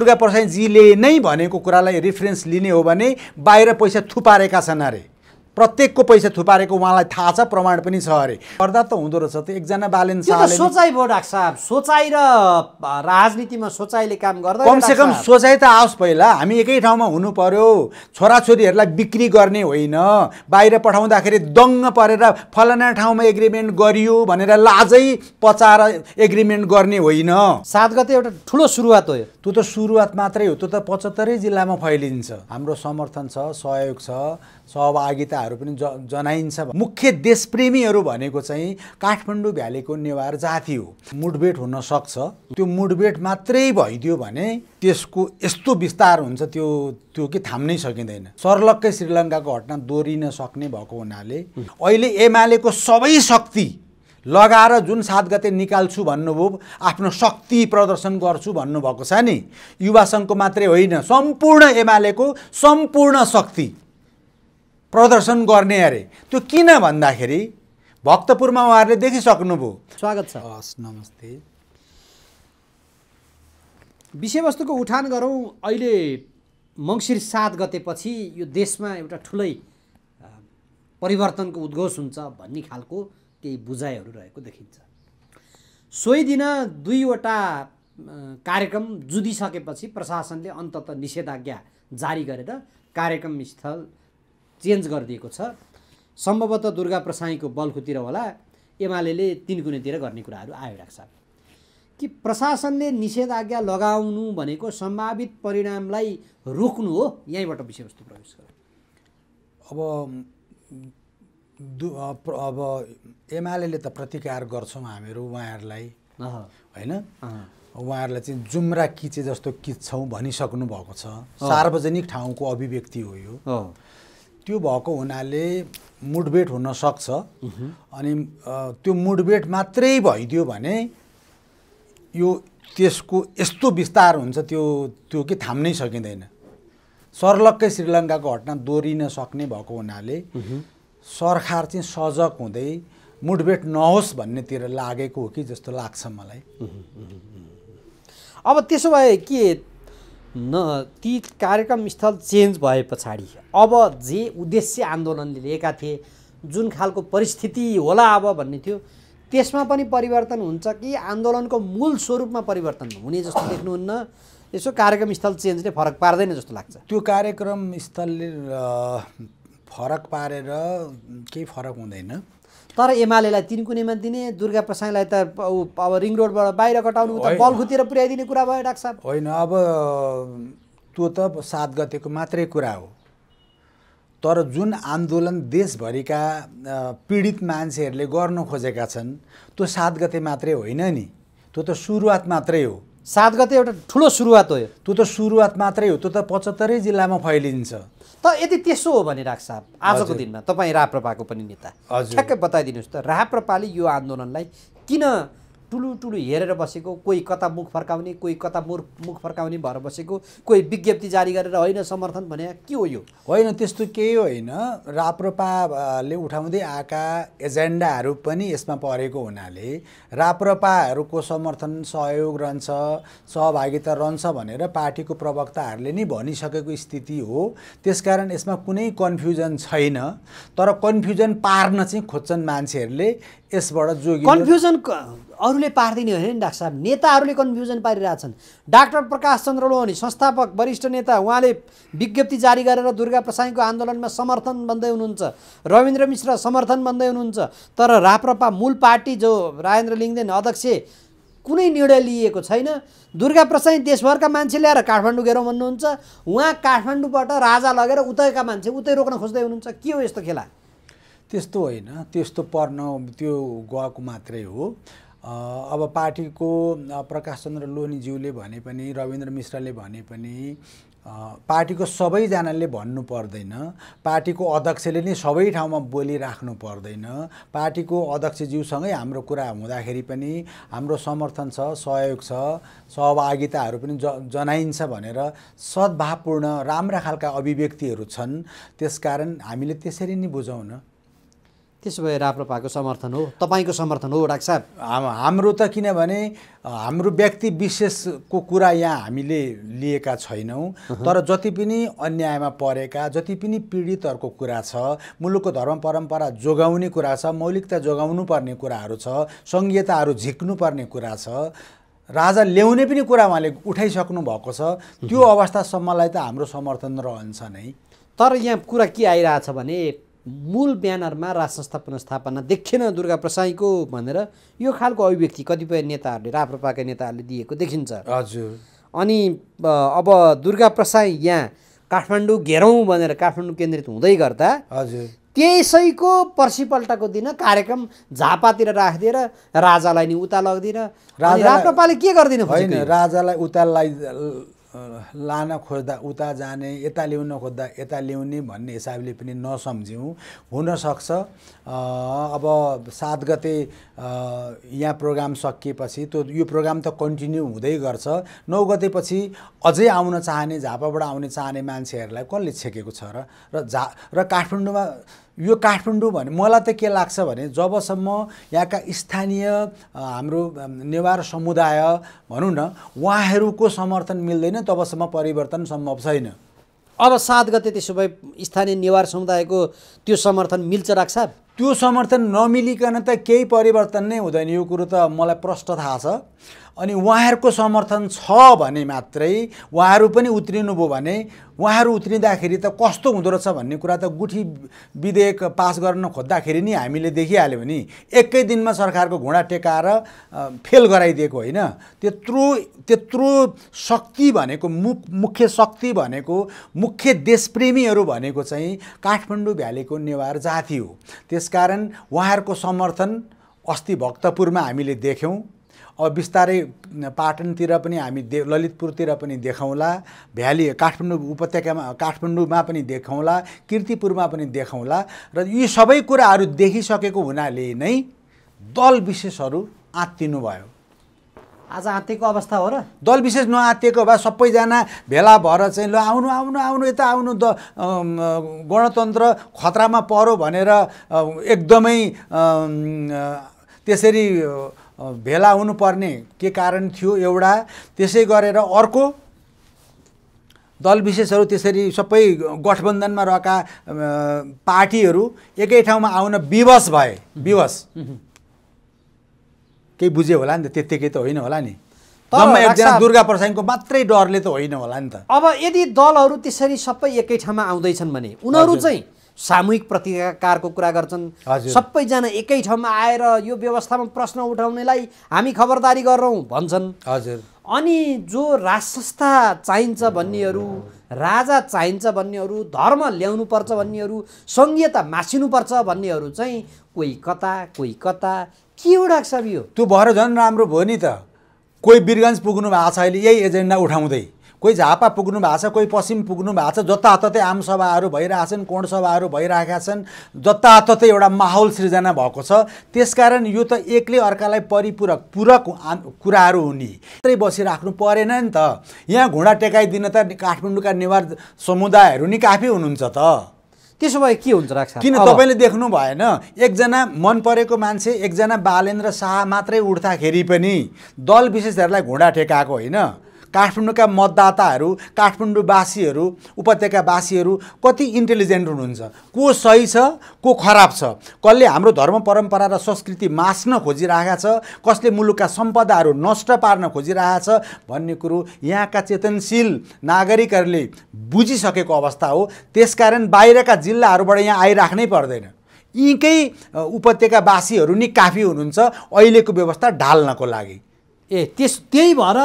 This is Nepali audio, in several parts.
दुर्गा प्रसाईजीले नै भनेको कुरालाई रिफरेन्स लिने हो भने बाहिर पैसा थुपारेका छन् अरे प्रत्येकको पैसा थुपारेको उहाँलाई थाहा छ प्रमाण पनि छ अरे गर्दा त हुँदो रहेछ त एकजना बालेन सोचाइ भयो साहब सोचाइ र राजनीतिमा सोचाइले काम गर्दा कमसेकम सोचाइ त आओस् पहिला हामी एकै ठाउँमा हुनु पर्यो छोराछोरीहरूलाई बिक्री गर्ने होइन बाहिर पठाउँदाखेरि दङ्ग परेर फलाना ठाउँमा एग्रिमेन्ट गरियो भनेर लाजै पचाएर एग्रिमेन्ट गर्ने होइन सात गते एउटा ठुलो सुरुवात हो त्यो त सुरुवात मात्रै हो त्यो त पचहत्तरै जिल्लामा फैलिन्छ हाम्रो समर्थन छ सहयोग छ सहभागिताहरू पनि ज जनाइन्छ मुख्य देशप्रेमीहरू भनेको चाहिँ काठमाडौँ भ्यालीको नेवार जाति हो मुठभेट सक्छ त्यो मुठभेट मात्रै भइदियो भने त्यसको यस्तो विस्तार हुन्छ त्यो त्यो कि थाम्नै सकिँदैन सर्लक्कै श्रीलङ्काको घटना दोहोरिन सक्ने भएको हुनाले अहिले एमालेको सबै शक्ति लगाएर जुन सात गते निकाल्छु भन्नुभयो आफ्नो शक्ति प्रदर्शन गर्छु भन्नुभएको छ नि युवा सङ्घको मात्रै होइन सम्पूर्ण एमालेको सम्पूर्ण शक्ति प्रदर्शन गर्ने अरे त्यो किन भन्दाखेरि भक्तपुरमा उहाँहरूले देखिसक्नुभयो स्वागत छ हस् नमस्ते विषयवस्तुको उठान गरौँ अहिले मङ्सिर सात गतेपछि यो देशमा एउटा ठुलै परिवर्तनको उद्घोष हुन्छ भन्ने खालको केही बुझाइहरू रहेको देखिन्छ सोही दिन दुईवटा कार्यक्रम जुधिसकेपछि प्रशासनले अन्तत निषेधाज्ञा जारी गरेर कार्यक्रम स्थल चेन्ज गरिदिएको छ सम्भवतः दुर्गा प्रसाईको बल्खुतिर होला एमाले तिन कुनेतिर गर्ने कुराहरू आइरहेको छ कि प्रशासनले निषेधाज्ञा लगाउनु भनेको सम्भावित परिणामलाई रोक्नु हो यहीँबाट विषयवस्तु प्रवेश गर अब अब एमाले त प्रतिकार गर्छौँ हामीहरू उहाँहरूलाई होइन उहाँहरूलाई चाहिँ जुम्रा किचे जस्तो किच्छौँ भनिसक्नु भएको छ सार्वजनिक ठाउँको अभिव्यक्ति हो यो त्यो भएको हुनाले हुन सक्छ अनि त्यो मुडबेट मात्रै भइदियो भने यो त्यसको यस्तो विस्तार हुन्छ त्यो त्यो कि थाम्नै सकिँदैन सर्लक्कै श्रीलङ्काको घटना दोहोरिन सक्ने भएको हुनाले सरकार चाहिँ सजग हुँदै मुठभेट नहोस् भन्नेतिर लागेको हो कि जस्तो लाग्छ मलाई अब त्यसो भए के न ती कार्यक्रम स्थल चेन्ज भए पछाडि अब जे उद्देश्य आन्दोलनले लिएका थिए जुन खालको परिस्थिति होला अब भन्ने थियो त्यसमा पनि परिवर्तन हुन्छ कि आन्दोलनको मूल स्वरूपमा परिवर्तन हुने जस्तो देख्नुहुन्न यसो कार्यक्रम स्थल चेन्जले फरक पार्दैन जस्तो लाग्छ त्यो कार्यक्रम स्थलले फरक पारेर केही फरक हुँदैन तर एमालेलाई तिन कुनेमा दिने दुर्गा प्रसाईलाई त ऊ अब रिङ रोडबाट बाहिर कटाउनु त बलखुतिर पुर्याइदिने कुरा भयो डाक्टर साहब होइन अब त्यो त सात गतेको मात्रै कुरा हो तर जुन आन्दोलन देशभरिका पीडित मान्छेहरूले गर्न खोजेका छन् त्यो सात गते मात्रै होइन नि त्यो त सुरुवात मात्रै हो सात गते एउटा ठुलो सुरुवात हो त्यो त सुरुवात मात्रै हो त्यो त पचहत्तरै जिल्लामा फैलिन्छ त यदि त्यसो हो भने राख साहब आजको दिनमा तपाईँ राप्रपाको पनि नेता ठ्याक्कै बताइदिनुहोस् त राप्रपाले यो आन्दोलनलाई किन टुलु टुलु हेरेर बसेको कोही कता मुख फर्काउने कोही कता मुर मुख फर्काउने भएर बसेको कोही विज्ञप्ति जारी गरेर होइन समर्थन भने के हो यो होइन त्यस्तो केही होइन राप्रपाले उठाउँदै आएका एजेन्डाहरू पनि यसमा परेको हुनाले राप्रपाहरूको समर्थन सहयोग रहन्छ सहभागिता रहन्छ भनेर पार्टीको प्रवक्ताहरूले नै भनिसकेको स्थिति हो त्यसकारण यसमा कुनै कन्फ्युजन छैन तर कन्फ्युजन पार्न चाहिँ खोज्छन् मान्छेहरूले यसबाट जोगी कन्फ्युजन अरूले पारिदिने होइन नि डाक्टर साहब नेताहरूले कन्फ्युजन पारिरहेछन् डाक्टर प्रकाश चन्द्र लोहनी संस्थापक वरिष्ठ नेता उहाँले विज्ञप्ति जारी गरेर दुर्गा प्रसाईको आन्दोलनमा समर्थन भन्दै हुनुहुन्छ रविन्द्र मिश्र समर्थन भन्दै हुनुहुन्छ तर राप्रपा मूल पार्टी जो राजेन्द्र लिङ्गदेन अध्यक्ष कुनै निर्णय लिएको छैन दुर्गा प्रसाई देशभरका मान्छे ल्याएर काठमाडौँ गएर भन्नुहुन्छ उहाँ काठमाडौँबाट राजा लगेर उतैका मान्छे उतै रोक्न खोज्दै हुनुहुन्छ के हो यस्तो खेला त्यस्तो होइन त्यस्तो पर्न त्यो गएको मात्रै हो अब पार्टीको प्रकाश चन्द्र लोनीज्यूले भने पनि रविन्द्र मिश्रले भने पनि पार्टीको सबैजनाले भन्नु पर्दैन पार्टीको अध्यक्षले नै सबै ठाउँमा बोलिराख्नु पर्दैन पार्टीको अध्यक्षज्यूसँगै हाम्रो कुरा हुँदाखेरि पनि हाम्रो समर्थन छ सहयोग छ सहभागिताहरू पनि ज जनाइन्छ भनेर सद्भावपूर्ण राम्रा खालका अभिव्यक्तिहरू छन् त्यसकारण हामीले त्यसरी नै बुझाउन त्यसो भए राप्रपाको समर्थन हो तपाईँको समर्थन हो डाक्टर साहब हाम्रो त किनभने हाम्रो व्यक्ति विशेषको कुरा यहाँ हामीले लिएका छैनौँ तर जति पनि अन्यायमा परेका जति पनि पीडितहरूको कुरा छ मुलुकको धर्म परम्परा जोगाउने कुरा छ मौलिकता जोगाउनु पर्ने कुराहरू छ सङ्घीयताहरू पर्ने कुरा छ राजा ल्याउने पनि कुरा उहाँले उठाइसक्नु भएको छ त्यो अवस्थासम्मलाई त हाम्रो समर्थन रहन्छ नै तर यहाँ कुरा के आइरहेछ भने मूल ब्यानरमा राष्ट्र संस्था पुनस्थापना देखिएन दुर्गा प्रसाईको भनेर यो खालको अभिव्यक्ति कतिपय नेताहरूले राप्रपाका नेताहरूले दिएको देखिन्छ हजुर अनि अब दुर्गा प्रसाई यहाँ काठमाडौँ घेरौँ भनेर काठमाडौँ केन्द्रित हुँदै गर्दा हजुर त्यसैको पर्सिपल्टको दिन कार्यक्रम झापातिर राखिदिएर राजालाई नि उता लगिदिएर राप्रपाले के गरिदिनु होइन राजालाई उता लान खोज्दा उता जाने यता ल्याउन खोज्दा यता ल्याउने भन्ने हिसाबले पनि नसम्झ्यौँ हुनसक्छ अब सात गते यहाँ प्रोग्राम सकिएपछि त्यो यो प्रोग्राम त कन्टिन्यू हुँदै गर्छ नौ गतेपछि अझै आउन चाहने झापाबाट आउन चाहने मान्छेहरूलाई कसले छेकेको छ र र झा र काठमाडौँमा यो काठमाडौँ भने मलाई त के लाग्छ भने जबसम्म यहाँका स्थानीय हाम्रो नेवार समुदाय भनौँ न उहाँहरूको समर्थन मिल्दैन तबसम्म परिवर्तन सम्भव छैन अब सात गते त्यसो भए स्थानीय नेवार समुदायको त्यो समर्थन मिल्छ राख्छ त्यो समर्थन नमिलिकन त केही परिवर्तन नै हुँदैन यो कुरो त मलाई प्रष्ट थाहा छ अनि उहाँहरूको समर्थन छ भने मात्रै उहाँहरू पनि उत्रिनुभयो भने उहाँहरू उत्रिँदाखेरि त कस्तो हुँदो रहेछ भन्ने कुरा त गुठी विधेयक पास गर्न खोज्दाखेरि नि हामीले देखिहाल्यौँ नि एकै दिनमा सरकारको घुँडा टेकाएर फेल गराइदिएको होइन त्यत्रो त्यत्रो शक्ति भनेको मु मुख्य शक्ति भनेको मुख्य देशप्रेमीहरू भनेको चाहिँ काठमाडौँ भ्यालीको नेवार जाति हो त्यसकारण उहाँहरूको समर्थन अस्ति भक्तपुरमा हामीले देख्यौँ अब बिस्तारै पाटनतिर पनि हामी दे ललितपुरतिर पनि देखाउँला भ्याली काठमाडौँ उपत्यकामा काठमाडौँमा पनि देखाउँला किर्तिपुरमा पनि देखाउँला र यी सबै कुराहरू देखिसकेको हुनाले नै दल विशेषहरू आत्तिनुभयो आज आँतेको अवस्था हो र दल विशेष नआत्तिएको भए सबैजना भेला भएर चाहिँ ल आउनु आउनु आउनु यता आउनु द गणतन्त्र खतरामा पऱ्यो भनेर एकदमै त्यसरी भेला हुनुपर्ने के कारण थियो एउटा त्यसै गरेर अर्को दल विशेषहरू त्यसरी सबै गठबन्धनमा रहेका पार्टीहरू एकै ठाउँमा आउन विवश भए विवश केही बुझ्यो होला नि त त्यत्तिकै त होइन होला नि एकजना दुर्गा प्रसाईको मात्रै डरले त होइन होला नि त अब यदि दलहरू त्यसरी सबै एकै ठाउँमा आउँदैछन् भने उनीहरू चाहिँ सामूहिक प्रतिकारको कुरा गर्छन् सबैजना एकै ठाउँमा आएर यो व्यवस्थामा प्रश्न उठाउनेलाई हामी खबरदारी गरौँ भन्छन् हजुर अनि जो राजसंस्था चाहिन्छ भन्नेहरू राजा चाहिन्छ भन्नेहरू धर्म ल्याउनुपर्छ भन्नेहरू सङ्घीयता मासिनुपर्छ भन्नेहरू चाहिँ कोही कता कोही कता के उडाएको छ यो त्यो भएर झन् राम्रो भयो नि त कोही बिरगन्ज पुग्नुमा छ अहिले यही एजेन्डा उठाउँदै कोही झापा पुग्नु भएको छ कोही पश्चिम पुग्नु भएको छ जताततै आमसभाहरू भइरहेछन् कोण भइरहेका छन् जताततै एउटा माहौल सृजना भएको छ त्यसकारण यो त एक्लै अर्कालाई परिपूरक पूरक कुराहरू हुने मात्रै बसिराख्नु परेन नि त यहाँ घुँडा टेकाइदिन त काठमाडौँका नेवार समुदायहरू नि काफी हुनुहुन्छ त त्यसो भए के हुन्छ राख्छ किन तपाईँले देख्नु भएन एकजना मन परेको मान्छे एकजना बालेन्द्र शाह मात्रै उठ्दाखेरि पनि दल विशेषहरूलाई घुँडा टेकाएको होइन काठमाडौँका मतदाताहरू काठमाडौँवासीहरू उपत्यकावासीहरू कति इन्टेलिजेन्ट हुनुहुन्छ को सही छ को खराब छ कसले हाम्रो धर्म परम्परा र संस्कृति मास्न खोजिरहेका छ कसले मुलुकका सम्पदाहरू नष्ट पार्न खोजिरहेको छ भन्ने कुरो यहाँका चेतनशील नागरिकहरूले बुझिसकेको अवस्था हो त्यसकारण बाहिरका जिल्लाहरूबाट यहाँ आइराख्नै पर्दैन यहीँकै उपत्यकावासीहरू नि काफी हुनुहुन्छ अहिलेको व्यवस्था ढाल्नको लागि ए त्यस त्यही भएर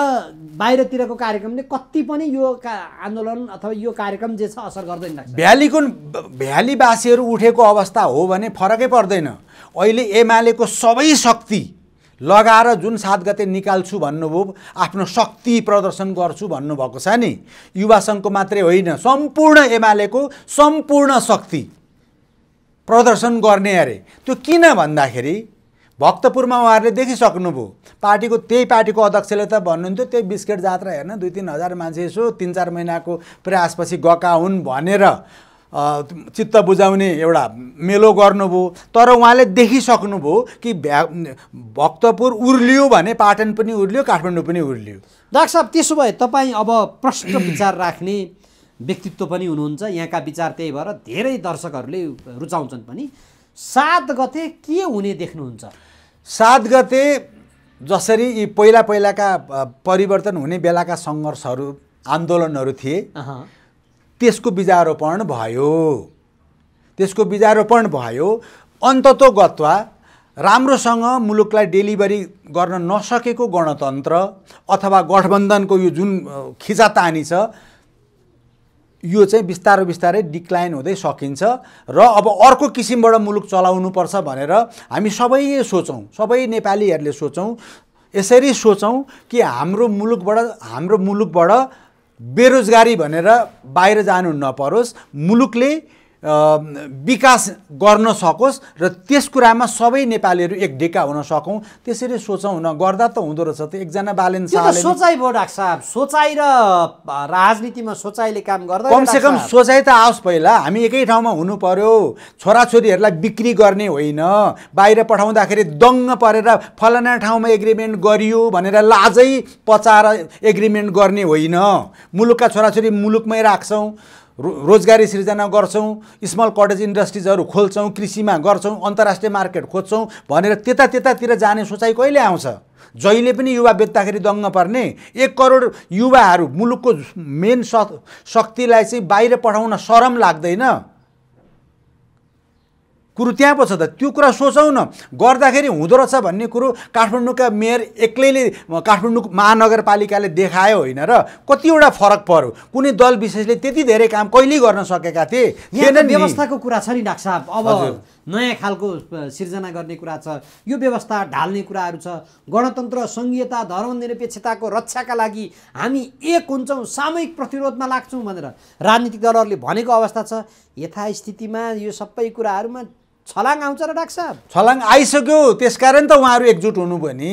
बाहिरतिरको कार्यक्रमले कति पनि यो का आन्दोलन अथवा यो कार्यक्रम जे छ असर गर्दैन भ्यालीको भ्यालीवासीहरू उठेको अवस्था हो भने फरकै पर्दैन अहिले एमालेको सबै शक्ति लगाएर जुन सात गते निकाल्छु भन्नुभयो आफ्नो शक्ति प्रदर्शन गर्छु भन्नुभएको छ नि युवा सङ्घको मात्रै होइन सम्पूर्ण एमालेको सम्पूर्ण शक्ति प्रदर्शन गर्ने अरे त्यो किन भन्दाखेरि भक्तपुरमा उहाँहरूले देखिसक्नुभयो पार्टीको त्यही पार्टीको अध्यक्षले त भन्नुहुन्थ्यो त्यही बिस्केट जात्रा हेर्न दुई तिन हजार मान्छे यसो तिन चार महिनाको प्रयासपछि गका हुन् भनेर चित्त बुझाउने एउटा मेलो गर्नुभयो तर उहाँले देखिसक्नुभयो कि भ्या भक्तपुर उर्लियो भने पाटन पनि उर्लियो काठमाडौँ पनि उर्लियो डाक्टर साहब त्यसो भए तपाईँ अब प्रश्न विचार राख्ने व्यक्तित्व पनि हुनुहुन्छ यहाँका विचार त्यही भएर धेरै दर्शकहरूले रुचाउँछन् पनि सात गते के हुने देख्नुहुन्छ सात गते जसरी यी पहिला पहिलाका परिवर्तन हुने बेलाका सङ्घर्षहरू आन्दोलनहरू थिए त्यसको बिजारोपण भयो त्यसको बिजारोपण भयो अन्ततो गत्वा राम्रोसँग मुलुकलाई डेलिभरी गर्न नसकेको गणतन्त्र अथवा गठबन्धनको यो जुन खिचातानी छ यो चाहिँ बिस्तारै बिस्तारै डिक्लाइन हुँदै सकिन्छ र अब अर्को किसिमबाट मुलुक चलाउनुपर्छ भनेर हामी सबै सोचौँ सबै नेपालीहरूले सोचौँ यसरी सोचौँ कि हाम्रो मुलुकबाट हाम्रो मुलुकबाट बेरोजगारी भनेर बाहिर जानु नपरोस् मुलुकले विकास गर्न सकोस् र त्यस कुरामा सबै नेपालीहरू एक ढेका हुन सकौँ त्यसरी सोचौँ न गर्दा त हुँदो रहेछ त एकजना बालेन सोचाइ भयो साहब सोचाइ र राजनीतिमा सोचाइले काम गर्दा कमसेकम सोचाइ त आओस् पहिला हामी एकै ठाउँमा हुनु पर्यो छोराछोरीहरूलाई बिक्री गर्ने होइन बाहिर पठाउँदाखेरि दङ्ग परेर फलाना ठाउँमा एग्रिमेन्ट गरियो भनेर लाजै पचाएर एग्रिमेन्ट गर्ने होइन मुलुकका छोराछोरी मुलुकमै राख्छौँ रो रोजगारी सिर्जना गर्छौँ स्मल कटेज इन्डस्ट्रिजहरू खोल्छौँ कृषिमा गर्छौँ अन्तर्राष्ट्रिय मार्केट खोज्छौँ भनेर त्यता त्यतातिर जाने सोचाइ कहिले आउँछ जहिले पनि युवा बेच्दाखेरि दङ्ग पर्ने एक करोड युवाहरू मुलुकको मेन शक्तिलाई चाहिँ बाहिर पठाउन सरम लाग्दैन कुरो त्यहाँ पो छ त त्यो कुरा सोचौँ न गर्दाखेरि हुँदो रहेछ भन्ने कुरो काठमाडौँका मेयर एक्लैले काठमाडौँ महानगरपालिकाले देखायो होइन र कतिवटा फरक पऱ्यो कुनै दल विशेषले त्यति धेरै काम कहिल्यै गर्न सकेका थिए व्यवस्थाको कुरा छ नि डाक्टर साहब अब नयाँ खालको सिर्जना गर्ने कुरा छ यो व्यवस्था ढाल्ने कुराहरू छ गणतन्त्र सङ्घीयता धर्मनिरपेक्षताको रक्षाका लागि हामी एक हुन्छौँ सामूहिक प्रतिरोधमा लाग्छौँ भनेर राजनीतिक दलहरूले भनेको अवस्था छ यथास्थितिमा यो सबै कुराहरूमा छलाङ आउँछ र डाक्टर साहब छलाङ आइसक्यो त्यसकारण त उहाँहरू एकजुट हुनुभयो नि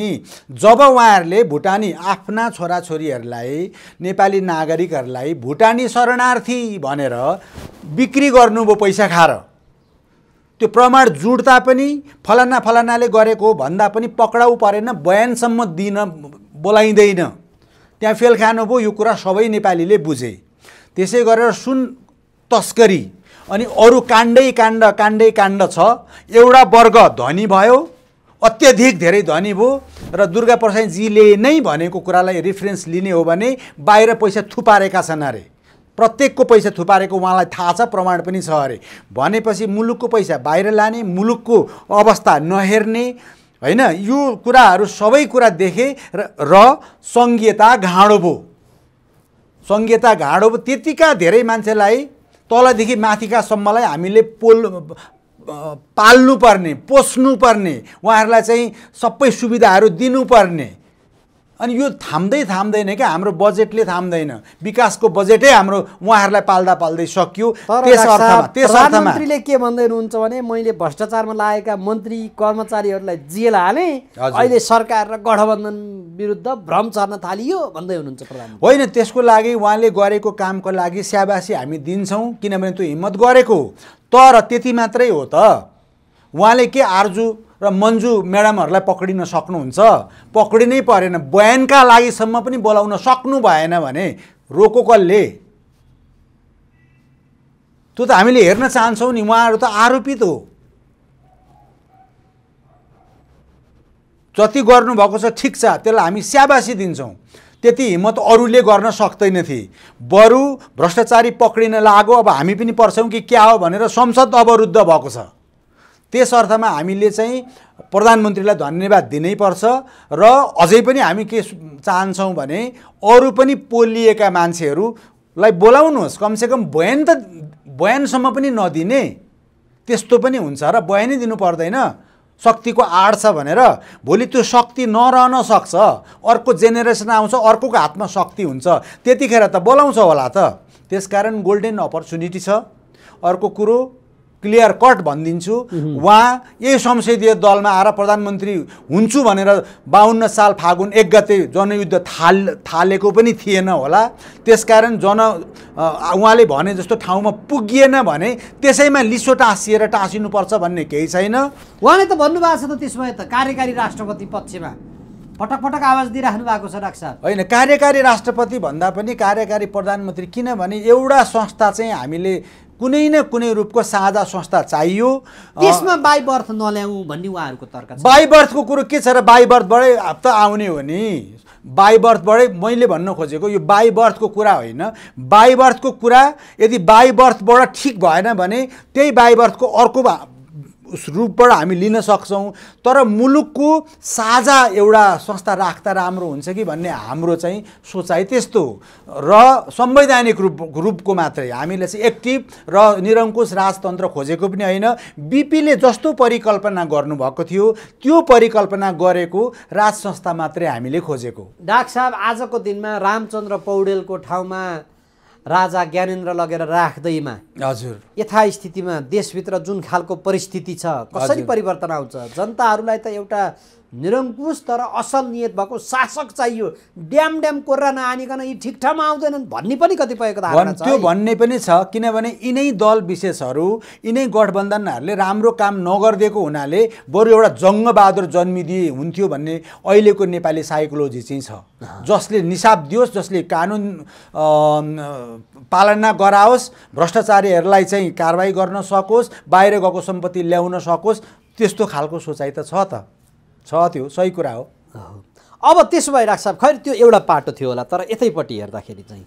जब उहाँहरूले भुटानी आफ्ना छोराछोरीहरूलाई नेपाली नागरिकहरूलाई भुटानी शरणार्थी भनेर बिक्री गर्नुभयो पैसा खाएर त्यो प्रमाण जुड्दा पनि फलाना फलानाले गरेको भन्दा पनि पक्राउ परेन बयानसम्म दिन बोलाइँदैन त्यहाँ फेल खानुभयो यो कुरा सबै नेपालीले बुझे त्यसै गरेर सुन तस्करी अनि अरू काण्डै काण्ड काण्डै काण्ड छ एउटा वर्ग धनी भयो अत्यधिक धेरै धनी भयो र दुर्गा प्रसादजीले नै भनेको कुरालाई रिफरेन्स लिने हो भने बाहिर पैसा थुपारेका छन् अरे प्रत्येकको पैसा थुपारेको उहाँलाई थाहा छ प्रमाण पनि छ अरे भनेपछि मुलुकको पैसा बाहिर लाने मुलुकको अवस्था नहेर्ने होइन यो कुराहरू सबै कुरा देखे र र सङ्घीयता घाँडो भयो सङ्घीयता घाँडो भयो त्यतिका धेरै मान्छेलाई तलदेखि माथिका सम्मलाई हामीले पोल पाल्नुपर्ने पोस्नुपर्ने उहाँहरूलाई चाहिँ सबै सुविधाहरू दिनुपर्ने अनि यो थाम्दै थाम्दैन क्या हाम्रो बजेटले थाम्दैन विकासको बजेटै हाम्रो उहाँहरूलाई पाल्दा पाल्दै सकियो त्यस अर्थमा मन्त्रीले के भन्दै हुनुहुन्छ भने मैले भ्रष्टाचारमा लागेका मन्त्री कर्मचारीहरूलाई जेल हालेँ अहिले सरकार र गठबन्धन विरुद्ध भ्रम चर्न थालियो भन्दै हुनुहुन्छ प्रधान होइन त्यसको लागि उहाँले गरेको कामको लागि स्याबासी हामी दिन्छौँ किनभने त्यो हिम्मत गरेको हो तर त्यति मात्रै हो त उहाँले के आर्जु र मन्जु म्याडमहरूलाई पक्रिन सक्नुहुन्छ पक्रिनै परेन बयानका लागिसम्म पनि बोलाउन सक्नु भएन भने रोको कसले त्यो त हामीले हेर्न चाहन्छौँ नि उहाँहरू त आरोपित हो जति गर्नुभएको छ ठिक छ त्यसलाई हामी स्याबासी दिन्छौँ त्यति हिम्मत अरूले गर्न सक्दैनथे बरु भ्रष्टाचारी पक्रिन लाग्यो अब हामी पनि पर्छौँ कि क्या हो भनेर संसद अवरुद्ध भएको छ त्यस अर्थमा हामीले चाहिँ प्रधानमन्त्रीलाई धन्यवाद दिनैपर्छ र अझै पनि हामी के चाहन्छौँ भने अरू पनि पोलिएका मान्छेहरूलाई बोलाउनुहोस् कमसेकम बयान त बयानसम्म पनि नदिने त्यस्तो पनि हुन्छ र बयानै दिनु पर्दैन शक्तिको आड छ भनेर भोलि त्यो शक्ति नरहन सक्छ अर्को जेनेरेसन आउँछ अर्कोको हातमा शक्ति हुन्छ त्यतिखेर त बोलाउँछ होला त त्यसकारण गोल्डेन अपर्च्युनिटी छ अर्को कुरो क्लियर कट भनिदिन्छु उहाँ यही संसदीय दलमा आएर प्रधानमन्त्री हुन्छु भनेर बाहुन्न साल फागुन एक गते जनयुद्ध थाल थालेको पनि थिएन होला त्यसकारण जन उहाँले भने जस्तो ठाउँमा पुगिएन भने त्यसैमा लिसो टाँसिएर टाँसिनुपर्छ भन्ने केही छैन उहाँले त भन्नुभएको छ त त्यसो त कार्यकारी राष्ट्रपति पक्षमा पटक पटक आवाज दिइराख्नु भएको छ डाक्टर साहब होइन कार्यकारी राष्ट्रपति भन्दा पनि कार्यकारी प्रधानमन्त्री किनभने एउटा संस्था चाहिँ हामीले कुनै न कुनै रूपको साझा संस्था चाहियो त्यसमा बर्थ नल्याऊ भन्ने उहाँहरूको तर्क बाई बर्थको कुरो के छ र बाई अब त आउने हो नि बाई बर्थबाटै मैले भन्न खोजेको यो बाई बर्थको कुरा होइन बाई बर्थको कुरा यदि बाई बर्थबाट ठिक भएन भने त्यही बाई बर्थको अर्को उस रूपबाट हामी लिन सक्छौँ तर मुलुकको साझा एउटा संस्था राख्दा राम्रो हुन्छ कि भन्ने हाम्रो चाहिँ सोचाइ त्यस्तो हो र संवैधानिक रूप रूपको मात्रै हामीले चाहिँ एक्टिभ र निरङ्कुश राजतन्त्र खोजेको पनि होइन बिपीले जस्तो परिकल्पना गर्नुभएको थियो त्यो परिकल्पना गरेको राज संस्था मात्रै हामीले खोजेको डाक्टर साहब आजको दिनमा रामचन्द्र पौडेलको ठाउँमा राजा ज्ञानेन्द्र लगेर राख्दैमा हजुर यथास्थितिमा देशभित्र जुन खालको परिस्थिति छ कसरी परिवर्तन आउँछ जनताहरूलाई त एउटा निरङ्कुश तर असल नियत भएको शासक चाहियो ड्याम ड्याम कोर्रा नआनिकन यी ठिक ठाउँमा आउँदैनन् भन्ने पनि कतिपयको धारणा त्यो भन्ने पनि छ किनभने यिनै दल विशेषहरू यिनै गठबन्धनहरूले राम्रो काम नगरिदिएको हुनाले बरु एउटा जङ्गबहादुर जन्मिदिए हुन्थ्यो भन्ने अहिलेको नेपाली साइकोलोजी चाहिँ छ जसले निसाब दियोस् जसले कानुन पालना गराओस् भ्रष्टाचारीहरूलाई चाहिँ कारवाही गर्न सकोस् बाहिर गएको सम्पत्ति ल्याउन सकोस् त्यस्तो खालको सोचाइ त छ त छ त्यो सही कुरा हो अब त्यसो भए राख्छ साहब खैर त्यो एउटा पाटो थियो होला तर यतैपट्टि हेर्दाखेरि चाहिँ